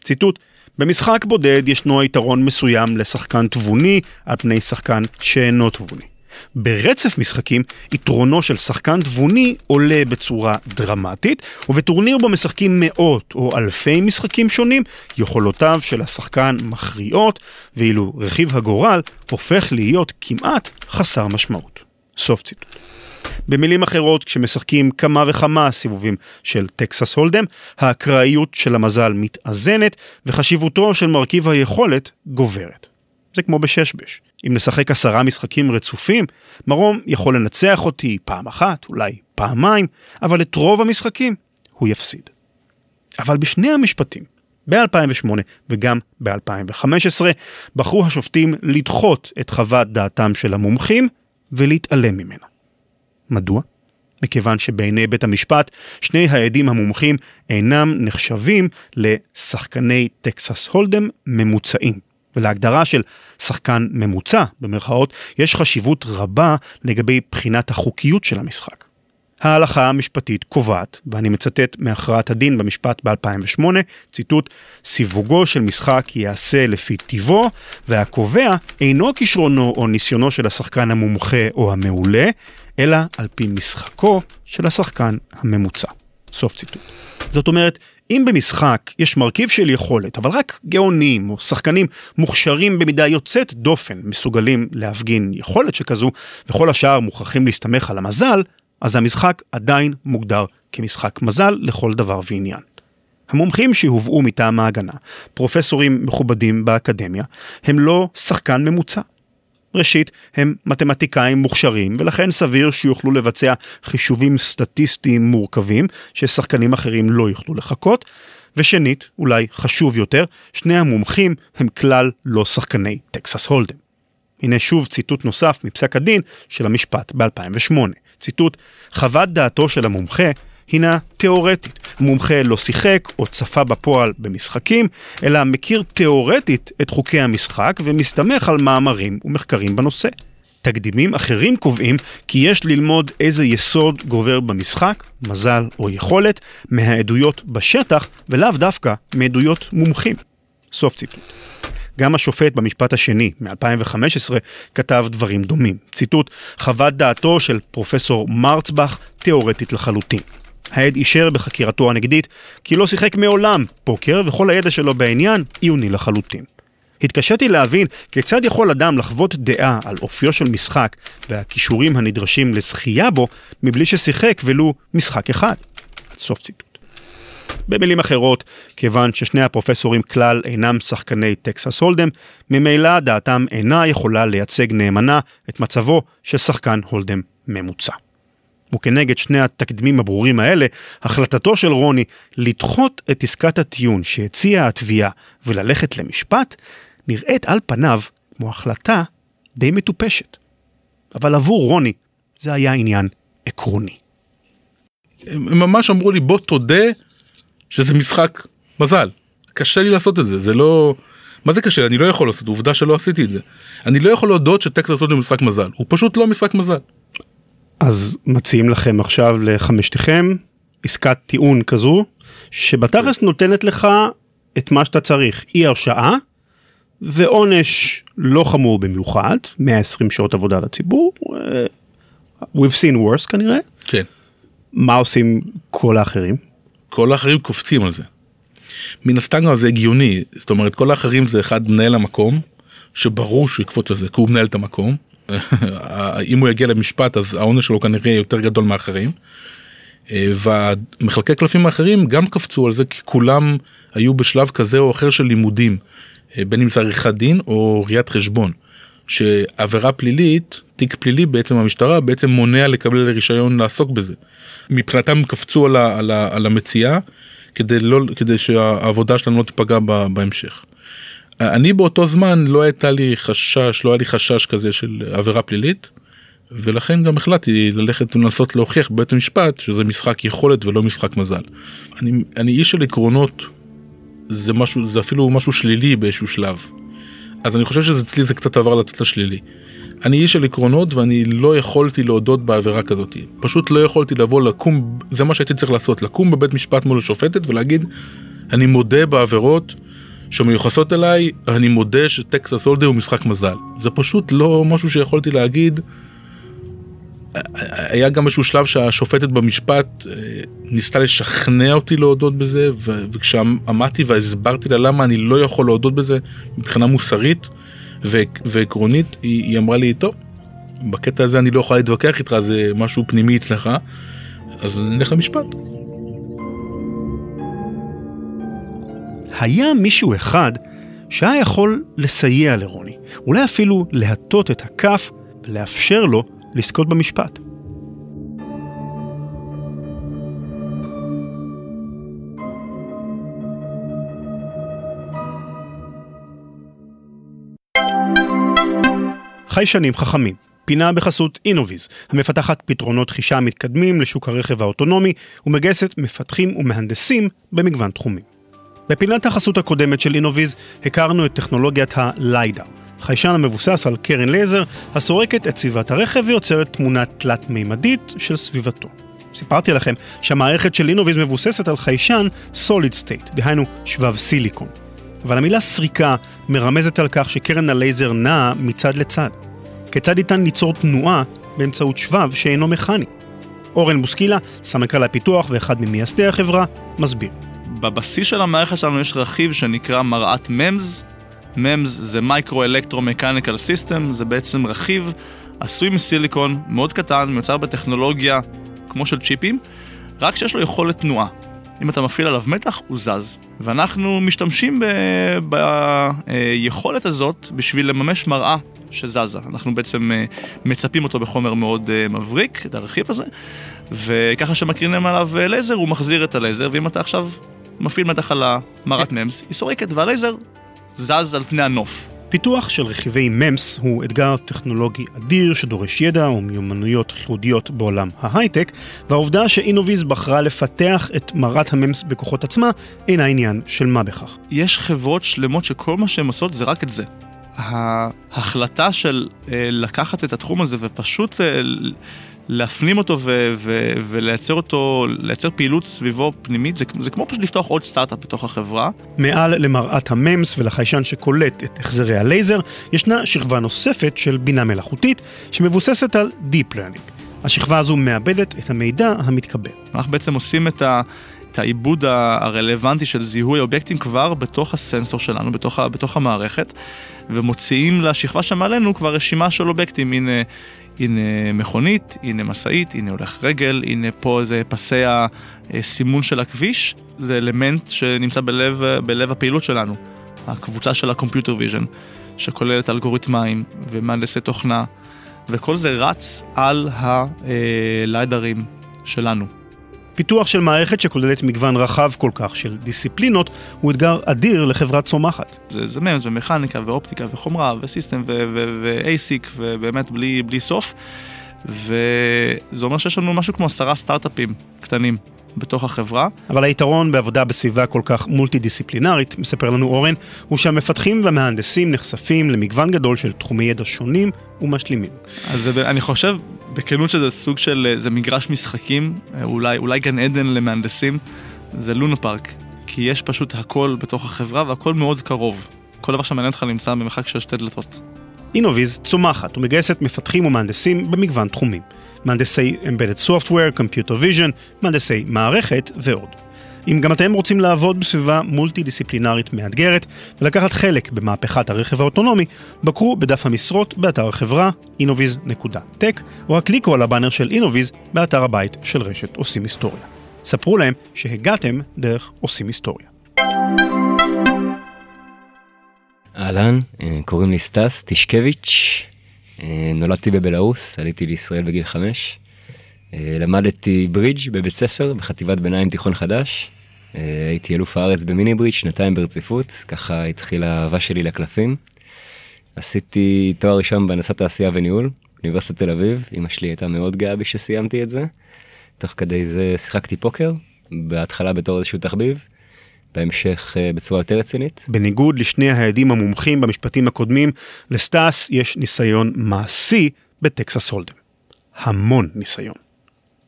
ציטוט: במשחק בודד ישנו יתרון מסוים לשחקן תבוני על פני שחקן שאינו תבוני. ברצף משחקים, יתרונו של שחקן תבוני עולה בצורה דרמטית, ובטורניר בו משחקים מאות או אלפי משחקים שונים, יכולותיו של השחקן מכריעות, ואילו רכיב הגורל הופך להיות כמעט חסר משמעות. סוף ציטוט. במילים אחרות, כשמשחקים כמה וכמה סיבובים של טקסס הולדם, האקראיות של המזל מתאזנת וחשיבותו של מרכיב היכולת גוברת. זה כמו בששבש. אם נשחק עשרה משחקים רצופים, מרום יכול לנצח אותי פעם אחת, אולי פעמיים, אבל את רוב המשחקים הוא יפסיד. אבל בשני המשפטים, ב-2008 וגם ב-2015, בחרו השופטים לדחות את חוות דעתם של המומחים ולהתעלם ממנה. מדוע? מכיוון שבעיני בית המשפט, שני העדים המומחים אינם נחשבים לשחקני טקסס הולדם ממוצעים. ולהגדרה של שחקן ממוצע, במרכאות, יש חשיבות רבה לגבי בחינת החוקיות של המשחק. ההלכה המשפטית קובעת, ואני מצטט מהכרעת הדין במשפט ב-2008, ציטוט, סיווגו של משחק ייעשה לפי טיבו, והקובע אינו כישרונו או ניסיונו של השחקן המומחה או המעולה, אלא על פי משחקו של השחקן הממוצע. סוף ציטוט. זאת אומרת, אם במשחק יש מרכיב של יכולת, אבל רק גאונים או שחקנים מוכשרים במידה יוצאת דופן מסוגלים להפגין יכולת שכזו, וכל השאר מוכרחים להסתמך על המזל, אז המשחק עדיין מוגדר כמשחק מזל לכל דבר ועניין. המומחים שהובאו מטעם ההגנה, פרופסורים מכובדים באקדמיה, הם לא שחקן ממוצע. ראשית, הם מתמטיקאים מוכשרים, ולכן סביר שיוכלו לבצע חישובים סטטיסטיים מורכבים, ששחקנים אחרים לא יוכלו לחכות. ושנית, אולי חשוב יותר, שני המומחים הם כלל לא שחקני טקסס הולדם. הנה שוב ציטוט נוסף מפסק הדין של המשפט ב-2008. ציטוט: חוות דעתו של המומחה הינה תיאורטית. מומחה לא שיחק או צפה בפועל במשחקים, אלא מכיר תיאורטית את חוקי המשחק ומסתמך על מאמרים ומחקרים בנושא. תקדימים אחרים קובעים כי יש ללמוד איזה יסוד גובר במשחק, מזל או יכולת, מהעדויות בשטח ולאו דווקא מעדויות מומחים. סוף ציטוט. גם השופט במשפט השני מ-2015 כתב דברים דומים. ציטוט, חוות דעתו של פרופסור מרצבך תיאורטית לחלוטין. העד אישר בחקירתו הנגדית כי לא שיחק מעולם פוקר וכל הידע שלו בעניין עיוני לחלוטין. התקשיתי להבין כיצד יכול אדם לחוות דעה על אופיו של משחק והכישורים הנדרשים לזכייה בו מבלי ששיחק ולו משחק אחד. סוף ציטוט. במילים אחרות, כיוון ששני הפרופסורים כלל אינם שחקני טקסס הולדם, ממילא דעתם אינה יכולה לייצג נאמנה את מצבו של שחקן הולדם ממוצע. וכנגד שני התקדימים הברורים האלה, החלטתו של רוני לדחות את עסקת הטיעון שהציעה התביעה וללכת למשפט, נראית על פניו כמו החלטה די מטופשת. אבל עבור רוני זה היה עניין עקרוני. הם ממש אמרו לי בוא תודה שזה משחק מזל. קשה לי לעשות את זה, זה לא... מה זה קשה? אני לא יכול לעשות, עובדה שלא עשיתי את זה. אני לא יכול להודות שטקסס הוא משחק מזל, הוא פשוט לא משחק מזל. אז מציעים לכם עכשיו לחמשתכם עסקת טיעון כזו, שבתכלס כן. נותנת לך את מה שאתה צריך, אי הרשעה ועונש לא חמור במיוחד, 120 שעות עבודה לציבור, אה, We've seen worse כנראה. כן. מה עושים כל האחרים? כל האחרים קופצים על זה. מן הסתם גם זה הגיוני, זאת אומרת כל האחרים זה אחד מנהל המקום, שברור שהוא יקפוץ על זה, כי הוא מנהל את המקום. אם הוא יגיע למשפט אז העונש שלו כנראה יותר גדול מאחרים. אה, והמחלקי קלפים האחרים גם קפצו על זה כי כולם היו בשלב כזה או אחר של לימודים, אה, בין אם זה עריכת דין או ראיית חשבון. שעבירה פלילית, תיק פלילי בעצם המשטרה בעצם מונע לקבל רישיון לעסוק בזה. מבחינתם קפצו על, ה, על, ה, על המציאה כדי, לא, כדי שהעבודה שלנו לא תיפגע בהמשך. אני באותו זמן לא הייתה לי חשש, לא היה לי חשש כזה של עבירה פלילית, ולכן גם החלטתי ללכת ולנסות להוכיח בבית המשפט שזה משחק יכולת ולא משחק מזל. אני, אני איש של עקרונות, זה, משהו, זה אפילו משהו שלילי באיזשהו שלב. אז אני חושב שאצלי זה קצת עבר לצד השלילי. אני איש של עקרונות ואני לא יכולתי להודות בעבירה כזאת. פשוט לא יכולתי לבוא לקום, זה מה שהייתי צריך לעשות, לקום בבית משפט מול השופטת ולהגיד, אני מודה בעבירות. שמיוחסות אליי, אני מודה שטקסס הולדם הוא משחק מזל. זה פשוט לא משהו שיכולתי להגיד. היה גם איזשהו שלב שהשופטת במשפט אה, ניסתה לשכנע אותי להודות בזה, וכשעמדתי והסברתי לה למה אני לא יכול להודות בזה מבחינה מוסרית ועקרונית, היא, היא אמרה לי, טוב, בקטע הזה אני לא יכולה להתווכח איתך, זה משהו פנימי אצלך, אז נלך למשפט. היה מישהו אחד שהיה יכול לסייע לרוני, אולי אפילו להטות את הכף ולאפשר לו לזכות במשפט. חיישנים חכמים, פינה בחסות אינוויז, המפתחת פתרונות חישה מתקדמים לשוק הרכב האוטונומי ומגייסת מפתחים ומהנדסים במגוון תחומים. בפינת החסות הקודמת של אינוויז הכרנו את טכנולוגיית הליידה. חיישן המבוסס על קרן לייזר הסורקת את סביבת הרכב ויוצרת תמונה תלת-מימדית של סביבתו. סיפרתי לכם שהמערכת של אינוויז מבוססת על חיישן סוליד סטייט, דהיינו שבב סיליקון. אבל המילה סריקה מרמזת על כך שקרן הלייזר נעה מצד לצד. כיצד ניתן ליצור תנועה באמצעות שבב שאינו מכני? אורן בוסקילה, סמנכ"ל הפיתוח ואחד ממייסדי החברה, מסביר. בבסיס של המערכת שלנו יש רכיב שנקרא מראת MEMS. MEMS זה מייקרו-אלקטרומקניקל סיסטם, זה בעצם רכיב עשוי מסיליקון, מאוד קטן, מיוצר בטכנולוגיה כמו של צ'יפים, רק שיש לו יכולת תנועה. אם אתה מפעיל עליו מתח, הוא זז. ואנחנו משתמשים ביכולת ב... הזאת בשביל לממש מראה שזזה. אנחנו בעצם אה, מצפים אותו בחומר מאוד אה, מבריק, את הרכיב הזה, וככה שמקרינים עליו אה, לייזר, הוא מחזיר את הלייזר, ואם אתה עכשיו מפעיל מתח על המרת ממס, היא סורקת והלייזר זז על פני הנוף. פיתוח של רכיבי ממס הוא אתגר טכנולוגי אדיר שדורש ידע ומיומנויות ייחודיות בעולם ההייטק, והעובדה שאינוביז בחרה לפתח את מרת הממס בכוחות עצמה אינה עניין של מה בכך. יש חברות שלמות שכל מה שהן עושות זה רק את זה. ההחלטה של אה, לקחת את התחום הזה ופשוט אה, להפנים אותו ו- ו- ולייצר אותו, לייצר פעילות סביבו פנימית, זה, זה כמו פשוט לפתוח עוד סטארט-אפ בתוך החברה. מעל למראת הממס ולחיישן שקולט את החזרי הלייזר, ישנה שכבה נוספת של בינה מלאכותית, שמבוססת על Deep Learning. השכבה הזו מאבדת את המידע המתקבל. אנחנו בעצם עושים את ה... את העיבוד הרלוונטי של זיהוי אובייקטים כבר בתוך הסנסור שלנו, בתוך, בתוך המערכת, ומוציאים לשכבה שמעלינו כבר רשימה של אובייקטים, הנה הנה מכונית, הנה משאית, הנה הולך רגל, הנה פה איזה פסי הסימון של הכביש, זה אלמנט שנמצא בלב, בלב הפעילות שלנו, הקבוצה של ה-computer vision, שכוללת אלגוריתמיים ומהנדסי תוכנה, וכל זה רץ על הליידרים אה, שלנו. פיתוח של מערכת שכוללת מגוון רחב כל כך של דיסציפלינות הוא אתגר אדיר לחברה צומחת. זה, זה מהם, זה מכניקה ואופטיקה וחומרה וסיסטם ואייסיק ובאמת בלי, בלי סוף. וזה אומר שיש לנו משהו כמו עשרה סטארט-אפים קטנים בתוך החברה. אבל היתרון בעבודה בסביבה כל כך מולטי-דיסציפלינרית, מספר לנו אורן, הוא שהמפתחים והמהנדסים נחשפים למגוון גדול של תחומי ידע שונים ומשלימים. אז אני חושב, בכנות שזה סוג של, אה, זה מגרש משחקים, אה, אולי, אולי גן עדן למהנדסים, זה לונה פארק, כי יש פשוט הכל בתוך החברה והכל מאוד קרוב. כל דבר שמעניין אותך נמצא במרחק של שתי דלתות. אינוויז צומחת ומגייסת מפתחים ומהנדסים במגוון תחומים. מהנדסי אמבדד סופטוור, קומפיוטר ויז'ן, מהנדסי מערכת ועוד. אם גם אתם רוצים לעבוד בסביבה מולטי-דיסציפלינרית מאתגרת ולקחת חלק במהפכת הרכב האוטונומי, בקרו בדף המשרות באתר החברה innoviz.tech או הקליקו על הבאנר של innoviz באתר הבית של רשת עושים היסטוריה. ספרו להם שהגעתם דרך עושים היסטוריה. אהלן, אה, קוראים לי סטס טישקביץ', אה, נולדתי בבלארוס, עליתי לישראל בגיל חמש. אה, למדתי ברידג' בבית ספר, בחטיבת ביניים תיכון חדש. אה, הייתי אלוף הארץ במיני ברידג' שנתיים ברציפות, ככה התחילה האהבה שלי לקלפים. עשיתי תואר ראשון בהנדסת תעשייה וניהול, אוניברסיטת תל אביב, אמא שלי הייתה מאוד גאה בי שסיימתי את זה. תוך כדי זה שיחקתי פוקר, בהתחלה בתור איזשהו תחביב, בהמשך אה, בצורה יותר רצינית. בניגוד לשני העדים המומחים במשפטים הקודמים, לסטאס יש ניסיון מעשי בטקסס הולדם. המון ניסיון.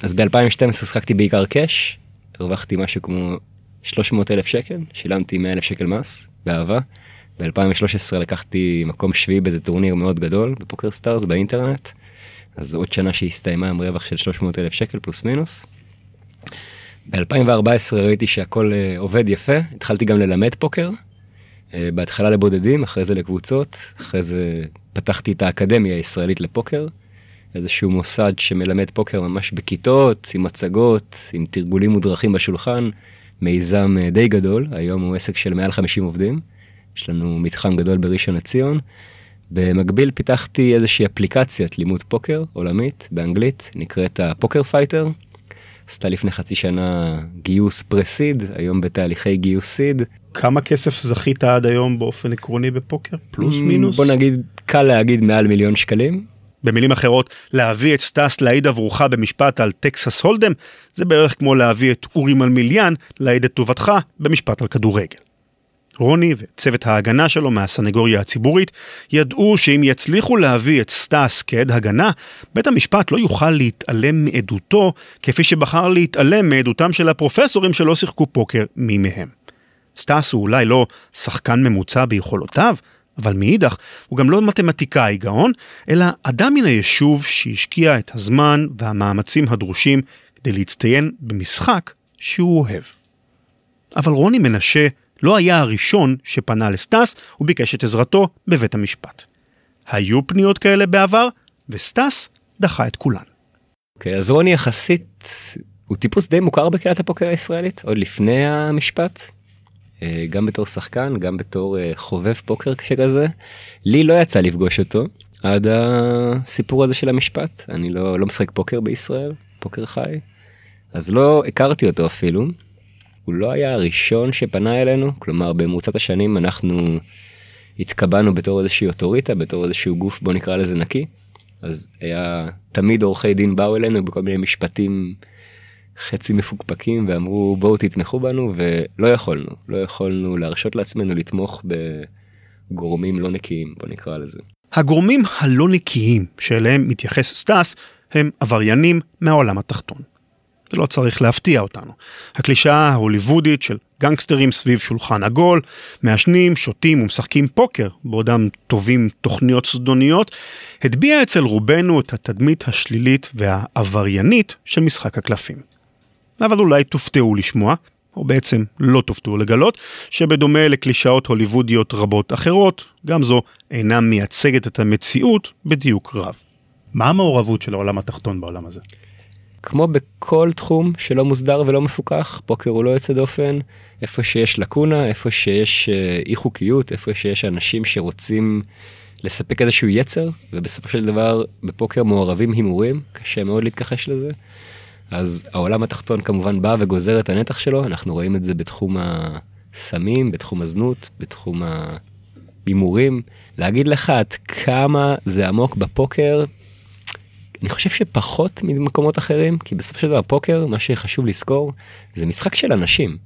אז ב-2012 שחקתי בעיקר קאש, הרווחתי משהו כמו 300 אלף שקל, שילמתי 100 אלף שקל מס, באהבה. ב-2013 לקחתי מקום שביעי באיזה טורניר מאוד גדול, בפוקר סטארס, באינטרנט. אז עוד שנה שהסתיימה עם רווח של 300 אלף שקל פלוס מינוס. ב-2014 ראיתי שהכל uh, עובד יפה, התחלתי גם ללמד פוקר. Uh, בהתחלה לבודדים, אחרי זה לקבוצות, אחרי זה פתחתי את האקדמיה הישראלית לפוקר. איזשהו מוסד שמלמד פוקר ממש בכיתות, עם מצגות, עם תרגולים מודרכים בשולחן, מיזם אה, די גדול, היום הוא עסק של מעל 50 עובדים, יש לנו מתחם גדול בראשון לציון. במקביל פיתחתי איזושהי אפליקציית לימוד פוקר עולמית באנגלית, נקראת הפוקר פייטר. עשתה לפני חצי שנה גיוס פרסיד, היום בתהליכי גיוס סיד. כמה כסף זכית עד היום באופן עקרוני בפוקר? פלוס mm, מינוס? בוא נגיד, קל להגיד מעל מיליון שקלים. במילים אחרות, להביא את סטס להעיד עבורך במשפט על טקסס הולדם, זה בערך כמו להביא את אורי מלמיליאן להעיד את טובתך במשפט על כדורגל. רוני וצוות ההגנה שלו מהסנגוריה הציבורית ידעו שאם יצליחו להביא את סטאס כעד הגנה, בית המשפט לא יוכל להתעלם מעדותו, כפי שבחר להתעלם מעדותם של הפרופסורים שלא שיחקו פוקר מי מהם. סטס הוא אולי לא שחקן ממוצע ביכולותיו, אבל מאידך, הוא גם לא מתמטיקאי גאון, אלא אדם מן היישוב שהשקיע את הזמן והמאמצים הדרושים כדי להצטיין במשחק שהוא אוהב. אבל רוני מנשה לא היה הראשון שפנה לסטאס וביקש את עזרתו בבית המשפט. היו פניות כאלה בעבר, וסטאס דחה את כולן. אוקיי, okay, אז רוני יחסית הוא טיפוס די מוכר בקהילת הפוקר הישראלית, עוד לפני המשפט. אה, גם בתור שחקן, גם בתור אה, חובב פוקר כזה. לי לא יצא לפגוש אותו עד הסיפור הזה של המשפט. אני לא, לא משחק פוקר בישראל, פוקר חי. אז לא הכרתי אותו אפילו. הוא לא היה הראשון שפנה אלינו, כלומר במרוצת השנים אנחנו התקבענו בתור איזושהי אוטוריטה, בתור איזשהו גוף בוא נקרא לזה נקי. אז היה תמיד עורכי דין באו אלינו בכל מיני משפטים חצי מפוקפקים ואמרו בואו תתמכו בנו ולא יכולנו לא יכולנו להרשות לעצמנו לתמוך בגורמים לא נקיים בוא נקרא לזה. הגורמים הלא נקיים שאליהם מתייחס סטאס הם עבריינים מהעולם התחתון. זה לא צריך להפתיע אותנו. הקלישאה ההוליוודית של גנגסטרים סביב שולחן עגול, מעשנים, שותים ומשחקים פוקר, בעודם טובים תוכניות זדוניות, הטביעה אצל רובנו את התדמית השלילית והעבריינית של משחק הקלפים. אבל אולי תופתעו לשמוע, או בעצם לא תופתעו לגלות, שבדומה לקלישאות הוליוודיות רבות אחרות, גם זו אינה מייצגת את המציאות בדיוק רב. מה המעורבות של העולם התחתון בעולם הזה? כמו בכל תחום שלא מוסדר ולא מפוקח, פוקר הוא לא יוצא דופן, איפה שיש לקונה, איפה שיש אה, אי חוקיות, איפה שיש אנשים שרוצים לספק איזשהו יצר, ובסופו של דבר בפוקר מעורבים הימורים, קשה מאוד להתכחש לזה. אז העולם התחתון כמובן בא וגוזר את הנתח שלו, אנחנו רואים את זה בתחום הסמים, בתחום הזנות, בתחום ההימורים. להגיד לך עד כמה זה עמוק בפוקר, אני חושב שפחות ממקומות אחרים, כי בסופו של דבר פוקר, מה שחשוב לזכור, זה משחק של אנשים.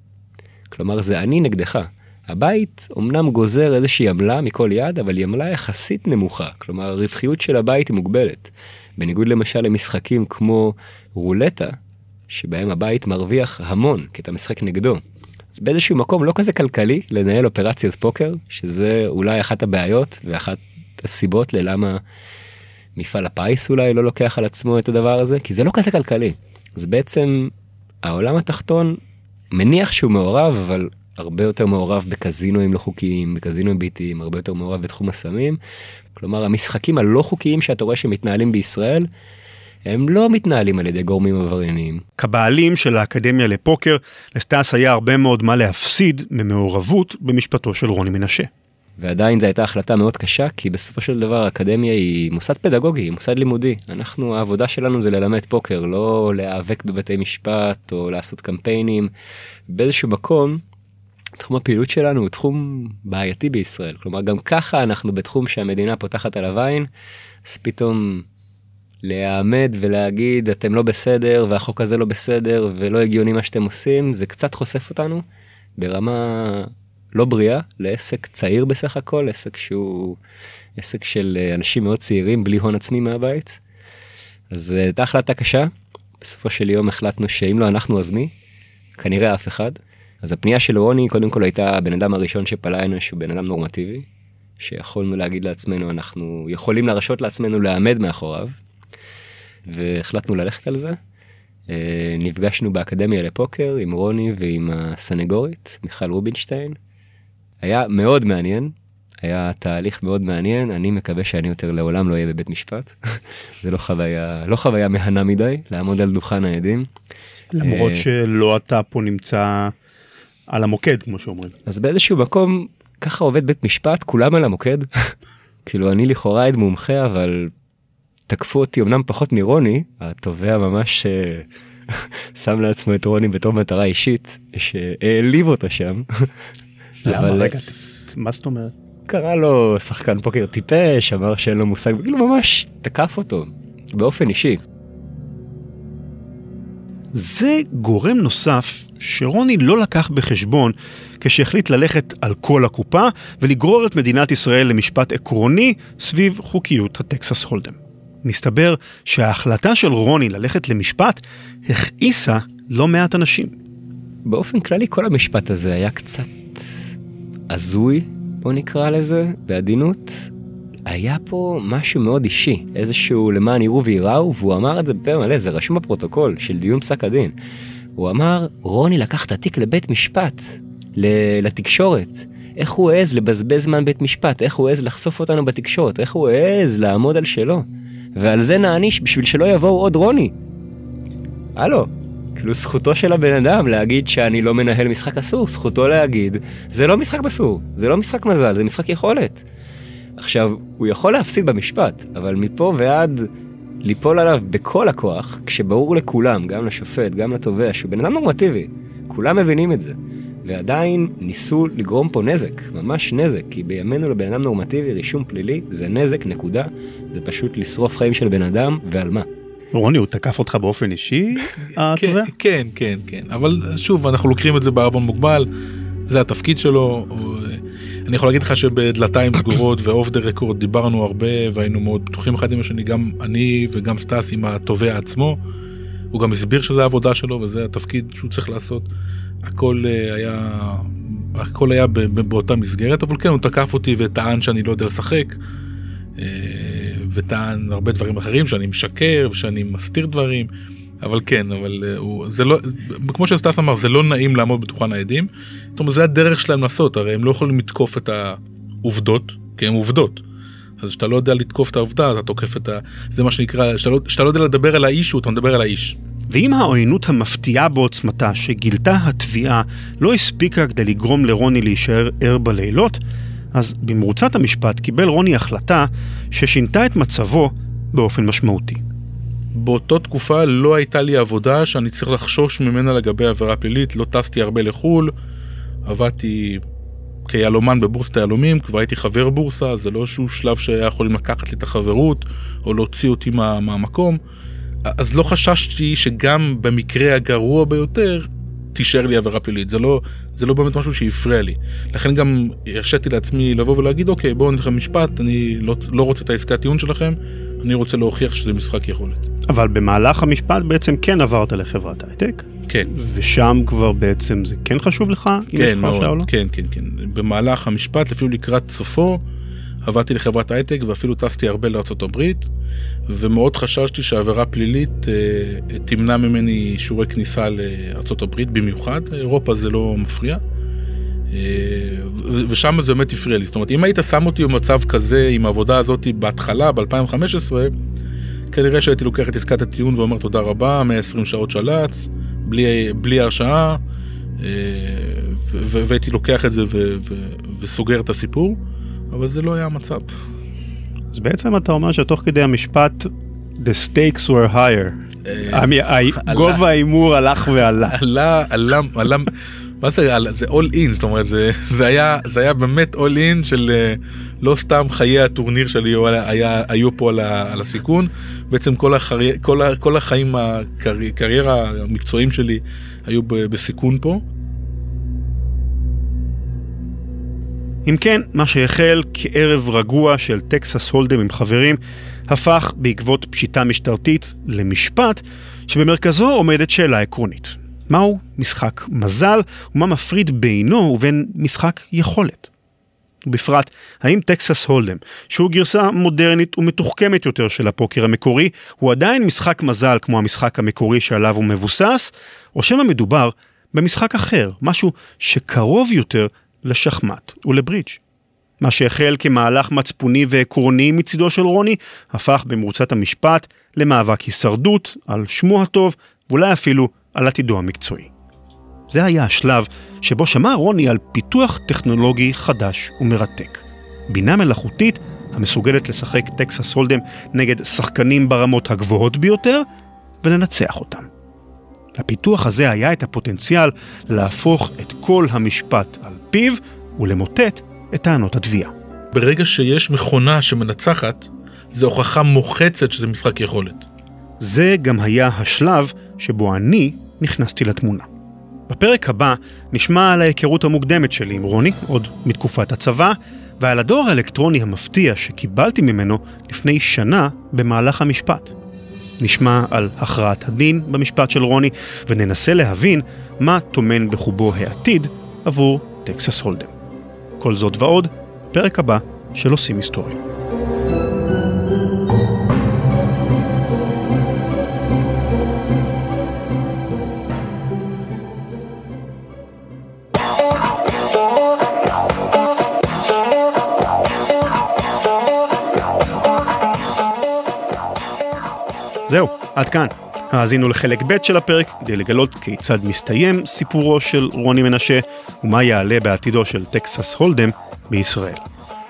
כלומר, זה אני נגדך. הבית אמנם גוזר איזושהי עמלה מכל יד, אבל היא עמלה יחסית נמוכה. כלומר, הרווחיות של הבית היא מוגבלת. בניגוד למשל למשחקים כמו רולטה, שבהם הבית מרוויח המון, כי אתה משחק נגדו. אז באיזשהו מקום לא כזה כלכלי לנהל אופרציית פוקר, שזה אולי אחת הבעיות ואחת הסיבות ללמה מפעל הפיס אולי לא לוקח על עצמו את הדבר הזה, כי זה לא כזה כלכלי. אז בעצם העולם התחתון מניח שהוא מעורב, אבל הרבה יותר מעורב בקזינואים לא חוקיים, בקזינואים ביתיים, הרבה יותר מעורב בתחום הסמים. כלומר, המשחקים הלא חוקיים שאתה רואה שמתנהלים בישראל, הם לא מתנהלים על ידי גורמים עברייניים. כבעלים של האקדמיה לפוקר, לסטאס היה הרבה מאוד מה להפסיד ממעורבות במשפטו של רוני מנשה. ועדיין זו הייתה החלטה מאוד קשה, כי בסופו של דבר האקדמיה היא מוסד פדגוגי, היא מוסד לימודי. אנחנו, העבודה שלנו זה ללמד פוקר, לא להיאבק בבתי משפט או לעשות קמפיינים. באיזשהו מקום, תחום הפעילות שלנו הוא תחום בעייתי בישראל. כלומר, גם ככה אנחנו בתחום שהמדינה פותחת עליו עין, אז פתאום להעמד ולהגיד אתם לא בסדר והחוק הזה לא בסדר ולא הגיוני מה שאתם עושים זה קצת חושף אותנו ברמה לא בריאה לעסק צעיר בסך הכל עסק שהוא עסק של אה, אנשים מאוד צעירים בלי הון עצמי מהבית. אז אה, הייתה החלטה קשה בסופו של יום החלטנו שאם לא אנחנו אז מי כנראה אף אחד. אז הפנייה של רוני קודם כל הייתה הבן אדם הראשון שפנה אלינו שהוא בן אדם נורמטיבי שיכולנו להגיד לעצמנו אנחנו יכולים להרשות לעצמנו להעמד מאחוריו והחלטנו ללכת על זה. אה, נפגשנו באקדמיה לפוקר עם רוני ועם הסנגורית, מיכל רובינשטיין. היה מאוד מעניין, היה תהליך מאוד מעניין, אני מקווה שאני יותר לעולם לא אהיה בבית משפט. (laughs) זה לא חוויה, לא חוויה מהנה מדי, לעמוד על דוכן העדים. למרות אה, שלא אתה פה נמצא על המוקד, כמו שאומרים. אז באיזשהו מקום, ככה עובד בית משפט, כולם על המוקד. (laughs) כאילו, אני לכאורה עד מומחה, אבל תקפו אותי אמנם פחות מרוני, התובע ממש אה, (laughs) שם לעצמו את רוני בתור מטרה אישית, שהעליב אותו שם. למה? רגע, מה זאת אומרת? קרא לו שחקן פוקר טיפש, אמר שאין לו מושג, כאילו ממש תקף אותו באופן אישי. זה גורם נוסף שרוני לא לקח בחשבון כשהחליט ללכת על כל הקופה ולגרור את מדינת ישראל למשפט עקרוני סביב חוקיות הטקסס הולדם. מסתבר שההחלטה של רוני ללכת למשפט הכעיסה לא מעט אנשים. באופן כללי כל המשפט הזה היה קצת הזוי, בוא נקרא לזה, בעדינות. היה פה משהו מאוד אישי, איזשהו למען יראו וייראו, והוא אמר את זה בפה מלא, זה רשום בפרוטוקול של דיון פסק הדין. הוא אמר, רוני לקח את התיק לבית משפט, לתקשורת. איך הוא העז לבזבז זמן בית משפט? איך הוא העז לחשוף אותנו בתקשורת? איך הוא העז לעמוד על שלו? ועל זה נעניש בשביל שלא יבואו עוד רוני. הלו, כאילו זכותו של הבן אדם להגיד שאני לא מנהל משחק אסור, זכותו להגיד, זה לא משחק בסור, זה לא משחק מזל, זה משחק יכולת. עכשיו, הוא יכול להפסיד במשפט, אבל מפה ועד ליפול עליו בכל הכוח, כשברור לכולם, גם לשופט, גם לתובע, שהוא בן אדם נורמטיבי, כולם מבינים את זה. ועדיין ניסו לגרום פה נזק, ממש נזק, כי בימינו לבן אדם נורמטיבי רישום פלילי זה נזק, נקודה, זה פשוט לשרוף חיים של בן אדם, ועל מה? רוני, הוא תקף אותך באופן אישי, (laughs) כן, התובע? כן, כן, כן, אבל שוב, אנחנו לוקחים את זה בערבון מוגבל, זה התפקיד שלו. אני יכול להגיד לך שבדלתיים סגורות ואוף דה רקורד דיברנו הרבה והיינו מאוד פתוחים אחד עם השני, גם אני וגם סטאס עם התובע עצמו. הוא גם הסביר שזה העבודה שלו וזה התפקיד שהוא צריך לעשות. הכל אה, היה, הכל היה באותה מסגרת, אבל כן, הוא תקף אותי וטען שאני לא יודע לשחק, אה, וטען הרבה דברים אחרים, שאני משקר, שאני מסתיר דברים, אבל כן, אבל אה, הוא, זה לא, כמו שסטאס אמר, זה לא נעים לעמוד בתוכן העדים, זאת אומרת, זה הדרך שלהם לעשות, הרי הם לא יכולים לתקוף את העובדות, כי הם עובדות. אז כשאתה לא יודע לתקוף את העובדה, אתה תוקף את ה... זה מה שנקרא, כשאתה לא, לא יודע לדבר על האיש, אתה מדבר על האיש. ואם העוינות המפתיעה בעוצמתה שגילתה התביעה לא הספיקה כדי לגרום לרוני להישאר ער בלילות, אז במרוצת המשפט קיבל רוני החלטה ששינתה את מצבו באופן משמעותי. באותה תקופה לא הייתה לי עבודה שאני צריך לחשוש ממנה לגבי עבירה פלילית, לא טסתי הרבה לחו"ל, עבדתי כיהלומן בבורסת היהלומים, כבר הייתי חבר בורסה, זה לא איזשהו שלב שהיה יכולים לקחת לי את החברות או להוציא אותי מה, מהמקום. אז לא חששתי שגם במקרה הגרוע ביותר תישאר לי עבירה פלילית, זה לא, זה לא באמת משהו שהפריע לי. לכן גם הרשיתי לעצמי לבוא ולהגיד, אוקיי, בואו נלך למשפט, אני לא, לא רוצה את העסקת טיעון שלכם, אני רוצה להוכיח שזה משחק יכולת. אבל במהלך המשפט בעצם כן עברת לחברת הייטק. כן. ושם כבר בעצם זה כן חשוב לך, אם כן, יש לך מאוד, הרשעה או לא? כן, כן, כן. במהלך המשפט, אפילו לקראת סופו, עבדתי לחברת הייטק ואפילו טסתי הרבה לארה"ב, ומאוד חששתי שעבירה פלילית אה, תמנע ממני אישורי כניסה לארה"ב במיוחד, אירופה זה לא מפריע. אה, ושם זה באמת הפריע לי, זאת אומרת, אם היית שם אותי במצב כזה עם העבודה הזאת בהתחלה, ב-2015, כנראה שהייתי לוקח את עסקת הטיעון ואומר תודה רבה, 120 שעות של"צ, בלי, בלי הרשאה, והייתי לוקח את זה ו, ו, וסוגר את הסיפור, אבל זה לא היה המצב. אז בעצם אתה אומר שתוך כדי המשפט, the stakes were higher. אה, גובה ההימור הלך ועלה. עלה, עלה, עלה, מה זה היה? זה אול אין, זאת אומרת, זה, זה, היה, זה היה באמת אול אין של אה, לא סתם חיי הטורניר שלי היה, היו פה על, ה, על הסיכון, בעצם כל, החרי, כל, ה, כל החיים, הקריירה המקצועיים שלי היו ב, בסיכון פה. אם כן, מה שהחל כערב רגוע של טקסס הולדם עם חברים, הפך בעקבות פשיטה משטרתית למשפט, שבמרכזו עומדת שאלה עקרונית. מהו משחק מזל ומה מפריד בינו ובין משחק יכולת. ובפרט, האם טקסס הולדם, שהוא גרסה מודרנית ומתוחכמת יותר של הפוקר המקורי, הוא עדיין משחק מזל כמו המשחק המקורי שעליו הוא מבוסס, או שמא מדובר במשחק אחר, משהו שקרוב יותר לשחמט ולברידג'. מה שהחל כמהלך מצפוני ועקרוני מצידו של רוני, הפך במרוצת המשפט למאבק הישרדות על שמו הטוב, ואולי אפילו על עתידו המקצועי. זה היה השלב שבו שמע רוני על פיתוח טכנולוגי חדש ומרתק. בינה מלאכותית המסוגלת לשחק טקסס הולדם נגד שחקנים ברמות הגבוהות ביותר ולנצח אותם. לפיתוח הזה היה את הפוטנציאל להפוך את כל המשפט על פיו ולמוטט את טענות התביעה. ברגע שיש מכונה שמנצחת, זו הוכחה מוחצת שזה משחק יכולת. זה גם היה השלב שבו אני נכנסתי לתמונה. בפרק הבא נשמע על ההיכרות המוקדמת שלי עם רוני, עוד מתקופת הצבא, ועל הדואר האלקטרוני המפתיע שקיבלתי ממנו לפני שנה במהלך המשפט. נשמע על הכרעת הדין במשפט של רוני, וננסה להבין מה טומן בחובו העתיד עבור טקסס הולדם. כל זאת ועוד, פרק הבא של עושים היסטוריה. זהו, עד כאן. האזינו לחלק ב' של הפרק כדי לגלות כיצד מסתיים סיפורו של רוני מנשה ומה יעלה בעתידו של טקסס הולדם בישראל.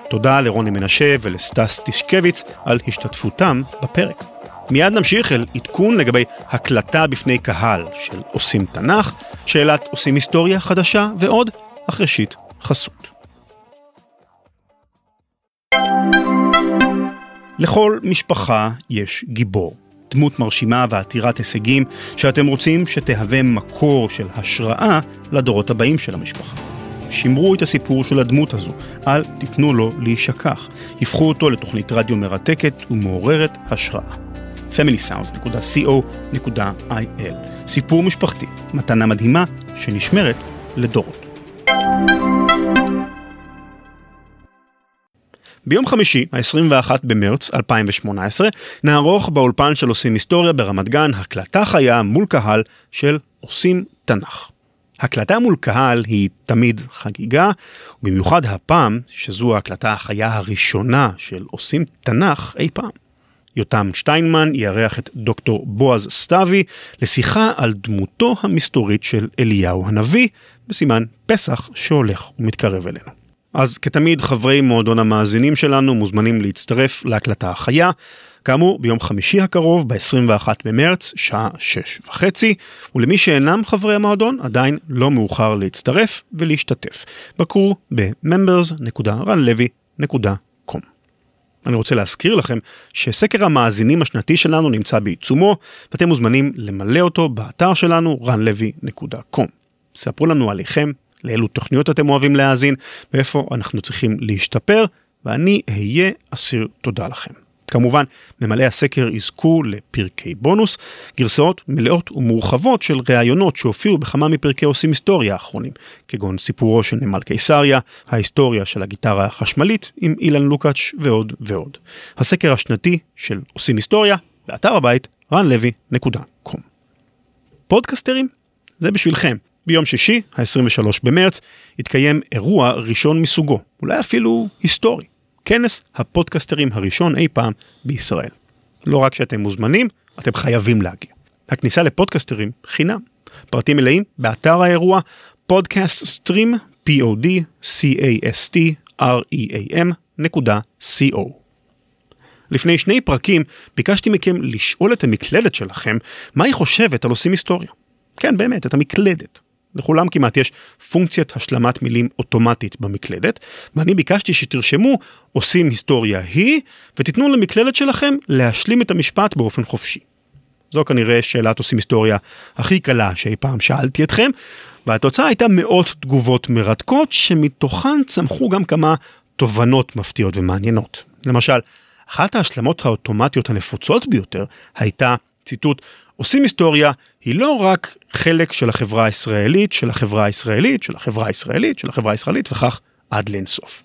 תודה לרוני מנשה ולסטס טישקביץ על השתתפותם בפרק. מיד נמשיך אל עדכון לגבי הקלטה בפני קהל של עושים תנ"ך, שאלת עושים היסטוריה חדשה ועוד, אך ראשית חסות. לכל משפחה יש גיבור. דמות מרשימה ועתירת הישגים, שאתם רוצים שתהווה מקור של השראה לדורות הבאים של המשפחה. שמרו את הסיפור של הדמות הזו, אל תיתנו לו להישכח. הפכו אותו לתוכנית רדיו מרתקת ומעוררת השראה. familysounds.co.il סיפור משפחתי, מתנה מדהימה שנשמרת לדורות. ביום חמישי, ה-21 במרץ 2018, נערוך באולפן של עושים היסטוריה ברמת גן הקלטה חיה מול קהל של עושים תנ"ך. הקלטה מול קהל היא תמיד חגיגה, ובמיוחד הפעם שזו ההקלטה החיה הראשונה של עושים תנ"ך אי פעם. יותם שטיינמן יארח את דוקטור בועז סתיוי לשיחה על דמותו המסתורית של אליהו הנביא, בסימן פסח שהולך ומתקרב אלינו. אז כתמיד, חברי מועדון המאזינים שלנו מוזמנים להצטרף להקלטה החיה. כאמור, ביום חמישי הקרוב, ב-21 במרץ, שעה שש וחצי, ולמי שאינם חברי המועדון, עדיין לא מאוחר להצטרף ולהשתתף. בקרו ב-members.ranlevy.com. אני רוצה להזכיר לכם שסקר המאזינים השנתי שלנו נמצא בעיצומו, ואתם מוזמנים למלא אותו באתר שלנו, ranlevy.com. ספרו לנו עליכם לאילו תוכניות אתם אוהבים להאזין, ואיפה אנחנו צריכים להשתפר, ואני אהיה אסיר תודה לכם. כמובן, ממלאי הסקר יזכו לפרקי בונוס, גרסאות מלאות ומורחבות של ראיונות שהופיעו בכמה מפרקי עושים היסטוריה האחרונים, כגון סיפורו של נמל קיסריה, ההיסטוריה של הגיטרה החשמלית עם אילן לוקאץ' ועוד ועוד. הסקר השנתי של עושים היסטוריה, באתר הבית, ranlevy.com. פודקסטרים? זה בשבילכם. ביום שישי, ה-23 במרץ, התקיים אירוע ראשון מסוגו, אולי אפילו היסטורי, כנס הפודקסטרים הראשון אי פעם בישראל. לא רק שאתם מוזמנים, אתם חייבים להגיע. הכניסה לפודקסטרים חינם. פרטים מלאים באתר האירוע podcaststream, p o d c a s לפני שני פרקים ביקשתי מכם לשאול את המקלדת שלכם מה היא חושבת על עושים היסטוריה. כן, באמת, את המקלדת. לכולם כמעט יש פונקציית השלמת מילים אוטומטית במקלדת, ואני ביקשתי שתרשמו עושים היסטוריה היא, ותיתנו למקלדת שלכם להשלים את המשפט באופן חופשי. זו כנראה שאלת עושים היסטוריה הכי קלה שאי פעם שאלתי אתכם, והתוצאה הייתה מאות תגובות מרתקות, שמתוכן צמחו גם כמה תובנות מפתיעות ומעניינות. למשל, אחת ההשלמות האוטומטיות הנפוצות ביותר הייתה, ציטוט, עושים היסטוריה היא לא רק חלק של החברה הישראלית, של החברה הישראלית, של החברה הישראלית, של החברה הישראלית, וכך עד לאינסוף.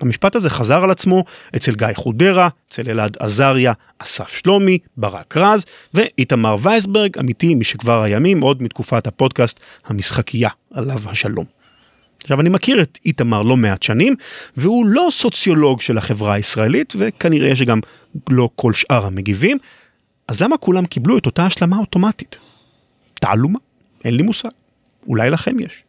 המשפט הזה חזר על עצמו אצל גיא חודרה, אצל אלעד עזריה, אסף שלומי, ברק רז ואיתמר וייסברג, אמיתי משכבר הימים, עוד מתקופת הפודקאסט המשחקייה, עליו השלום. עכשיו, אני מכיר את איתמר לא מעט שנים, והוא לא סוציולוג של החברה הישראלית, וכנראה שגם לא כל שאר המגיבים, אז למה כולם קיבלו את אותה השלמה אוטומטית? תעלומה, אין לי מושג. אולי לכם יש.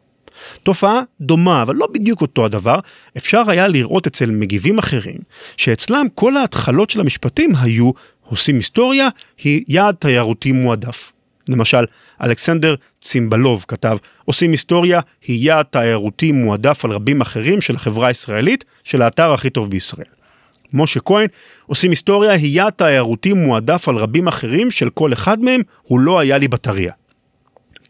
תופעה דומה, אבל לא בדיוק אותו הדבר, אפשר היה לראות אצל מגיבים אחרים, שאצלם כל ההתחלות של המשפטים היו עושים היסטוריה, היא יעד תיירותי מועדף. למשל, אלכסנדר צימבלוב כתב, עושים היסטוריה היא יעד תיירותי מועדף על רבים אחרים של החברה הישראלית, של האתר הכי טוב בישראל. משה כהן, עושים היסטוריה, היה תיירותי מועדף על רבים אחרים, של כל אחד מהם הוא לא היה לי בטריה.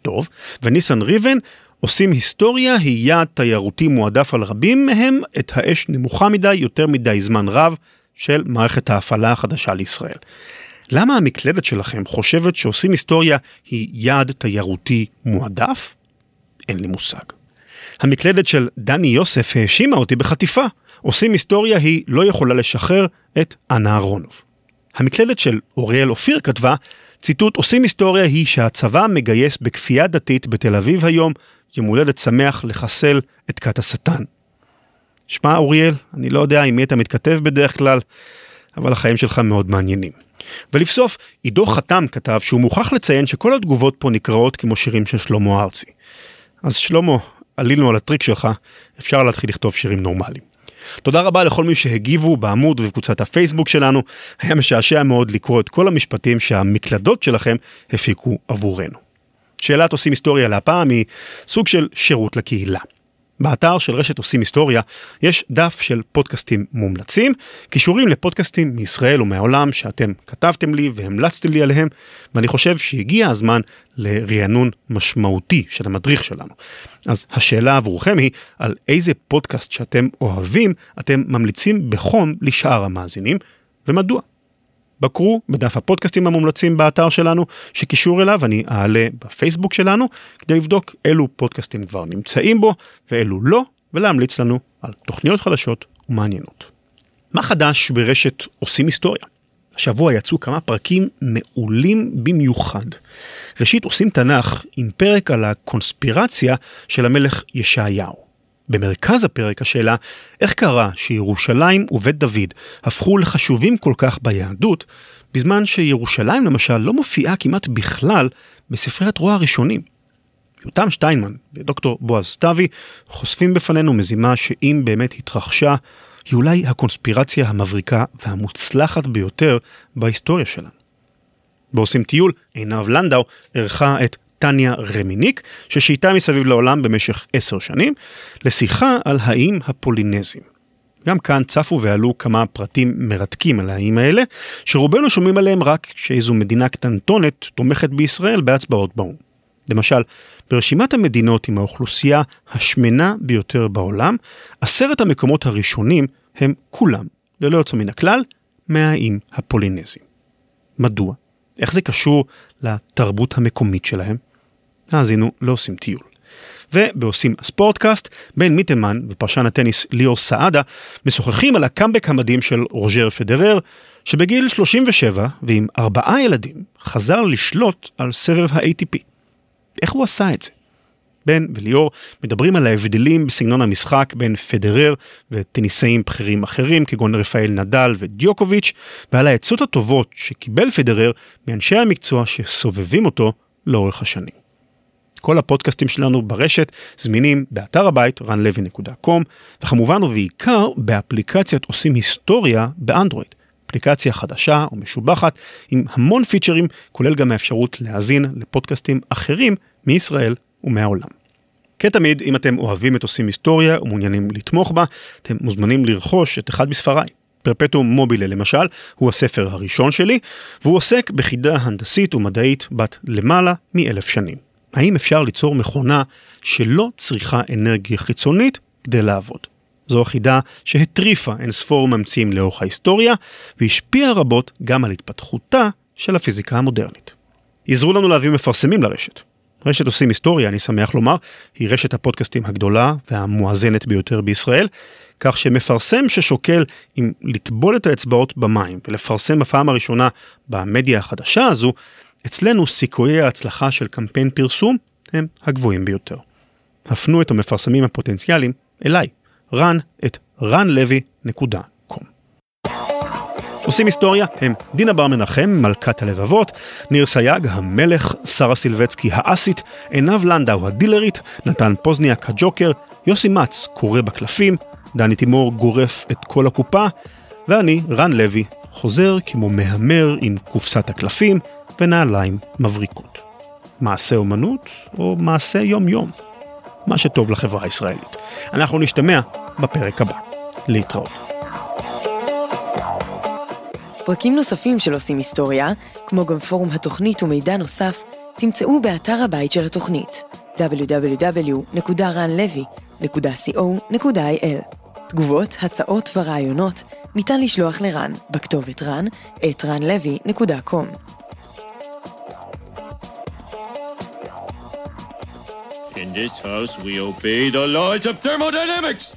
טוב, וניסן ריבן עושים היסטוריה, היה תיירותי מועדף על רבים מהם, את האש נמוכה מדי, יותר מדי זמן רב, של מערכת ההפעלה החדשה לישראל. למה המקלדת שלכם חושבת שעושים היסטוריה היא יעד תיירותי מועדף? אין לי מושג. המקלדת של דני יוסף האשימה אותי בחטיפה. עושים היסטוריה היא לא יכולה לשחרר את אנה אהרונוב. המקלדת של אוריאל אופיר כתבה, ציטוט, עושים היסטוריה היא שהצבא מגייס בכפייה דתית בתל אביב היום, יום הולדת שמח לחסל את כת השטן. שמע אוריאל, אני לא יודע עם מי אתה מתכתב בדרך כלל, אבל החיים שלך מאוד מעניינים. ולבסוף, עידו חתם כתב שהוא מוכרח לציין שכל התגובות פה נקראות כמו שירים של שלמה ארצי. אז שלמה, עלינו על הטריק שלך, אפשר להתחיל לכתוב שירים נורמליים. תודה רבה לכל מי שהגיבו בעמוד ובקבוצת הפייסבוק שלנו. היה משעשע מאוד לקרוא את כל המשפטים שהמקלדות שלכם הפיקו עבורנו. שאלת עושים היסטוריה להפעם היא סוג של שירות לקהילה. באתר של רשת עושים היסטוריה יש דף של פודקאסטים מומלצים, קישורים לפודקאסטים מישראל ומהעולם שאתם כתבתם לי והמלצתם לי עליהם, ואני חושב שהגיע הזמן לרענון משמעותי של המדריך שלנו. אז השאלה עבורכם היא, על איזה פודקאסט שאתם אוהבים אתם ממליצים בחום לשאר המאזינים, ומדוע? בקרו בדף הפודקאסטים המומלצים באתר שלנו, שקישור אליו אני אעלה בפייסבוק שלנו, כדי לבדוק אילו פודקאסטים כבר נמצאים בו ואילו לא, ולהמליץ לנו על תוכניות חדשות ומעניינות. מה חדש ברשת עושים היסטוריה? השבוע יצאו כמה פרקים מעולים במיוחד. ראשית עושים תנ"ך עם פרק על הקונספירציה של המלך ישעיהו. במרכז הפרק השאלה איך קרה שירושלים ובית דוד הפכו לחשובים כל כך ביהדות, בזמן שירושלים למשל לא מופיעה כמעט בכלל בספרי התרועה הראשונים. יותם שטיינמן ודוקטור בועז סתווי חושפים בפנינו מזימה שאם באמת התרחשה, היא אולי הקונספירציה המבריקה והמוצלחת ביותר בהיסטוריה שלנו. בעושים טיול, עינב לנדאו ערכה את טניה רמיניק, ששהייתה מסביב לעולם במשך עשר שנים, לשיחה על האיים הפולינזיים. גם כאן צפו ועלו כמה פרטים מרתקים על האיים האלה, שרובנו שומעים עליהם רק כשאיזו מדינה קטנטונת תומכת בישראל בהצבעות באו"ם. למשל, ברשימת המדינות עם האוכלוסייה השמנה ביותר בעולם, עשרת המקומות הראשונים הם כולם, ללא יוצא מן הכלל, מהאיים הפולינזיים. מדוע? איך זה קשור לתרבות המקומית שלהם? האזינו לעושים לא טיול. ובעושים ספורטקאסט, בן מיטלמן ופרשן הטניס ליאור סעדה משוחחים על הקאמבק המדהים של רוג'ר פדרר, שבגיל 37 ועם ארבעה ילדים חזר לשלוט על סבב ה-ATP. איך הוא עשה את זה? בן וליאור מדברים על ההבדלים בסגנון המשחק בין פדרר וטניסאים בכירים אחרים כגון רפאל נדל ודיוקוביץ' ועל העצות הטובות שקיבל פדרר מאנשי המקצוע שסובבים אותו לאורך השנים. כל הפודקאסטים שלנו ברשת זמינים באתר הבית ranlevy.com וכמובן ובעיקר באפליקציית עושים היסטוריה באנדרואיד. אפליקציה חדשה ומשובחת עם המון פיצ'רים כולל גם האפשרות להאזין לפודקאסטים אחרים מישראל ומהעולם. כתמיד אם אתם אוהבים את עושים היסטוריה ומעוניינים לתמוך בה אתם מוזמנים לרכוש את אחד מספריי. פרפטום מובילה למשל, הוא הספר הראשון שלי, והוא עוסק בחידה הנדסית ומדעית בת למעלה מאלף שנים. האם אפשר ליצור מכונה שלא צריכה אנרגיה חיצונית כדי לעבוד? זו החידה שהטריפה אין ספור ממציאים לאורך ההיסטוריה, והשפיעה רבות גם על התפתחותה של הפיזיקה המודרנית. עזרו לנו להביא מפרסמים לרשת. רשת עושים היסטוריה, אני שמח לומר, היא רשת הפודקאסטים הגדולה והמואזנת ביותר בישראל, כך שמפרסם ששוקל אם לטבול את האצבעות במים ולפרסם בפעם הראשונה במדיה החדשה הזו, אצלנו סיכויי ההצלחה של קמפיין פרסום הם הגבוהים ביותר. הפנו את המפרסמים הפוטנציאליים אליי, רן את ranlevy.com. עושים היסטוריה הם דינה בר מנחם, מלכת הלבבות, ניר סייג, המלך, שרה סילבצקי האסית, עינב לנדאו הדילרית, נתן פוזניאק הג'וקר, יוסי מצ קורא בקלפים, דני תימור גורף את כל הקופה, ואני, רן לוי, חוזר כמו מהמר עם קופסת הקלפים ונעליים מבריקות. מעשה אומנות או מעשה יום-יום? מה שטוב לחברה הישראלית. אנחנו נשתמע בפרק הבא. להתראות. פרקים נוספים של עושים היסטוריה, כמו גם פורום התוכנית ומידע נוסף, תמצאו באתר הבית של התוכנית www.ranlevy.co.il תגובות, הצעות ורעיונות ניתן לשלוח לרן בכתובת רן את ranlevy.com. In this house we obey the laws of thermodynamics!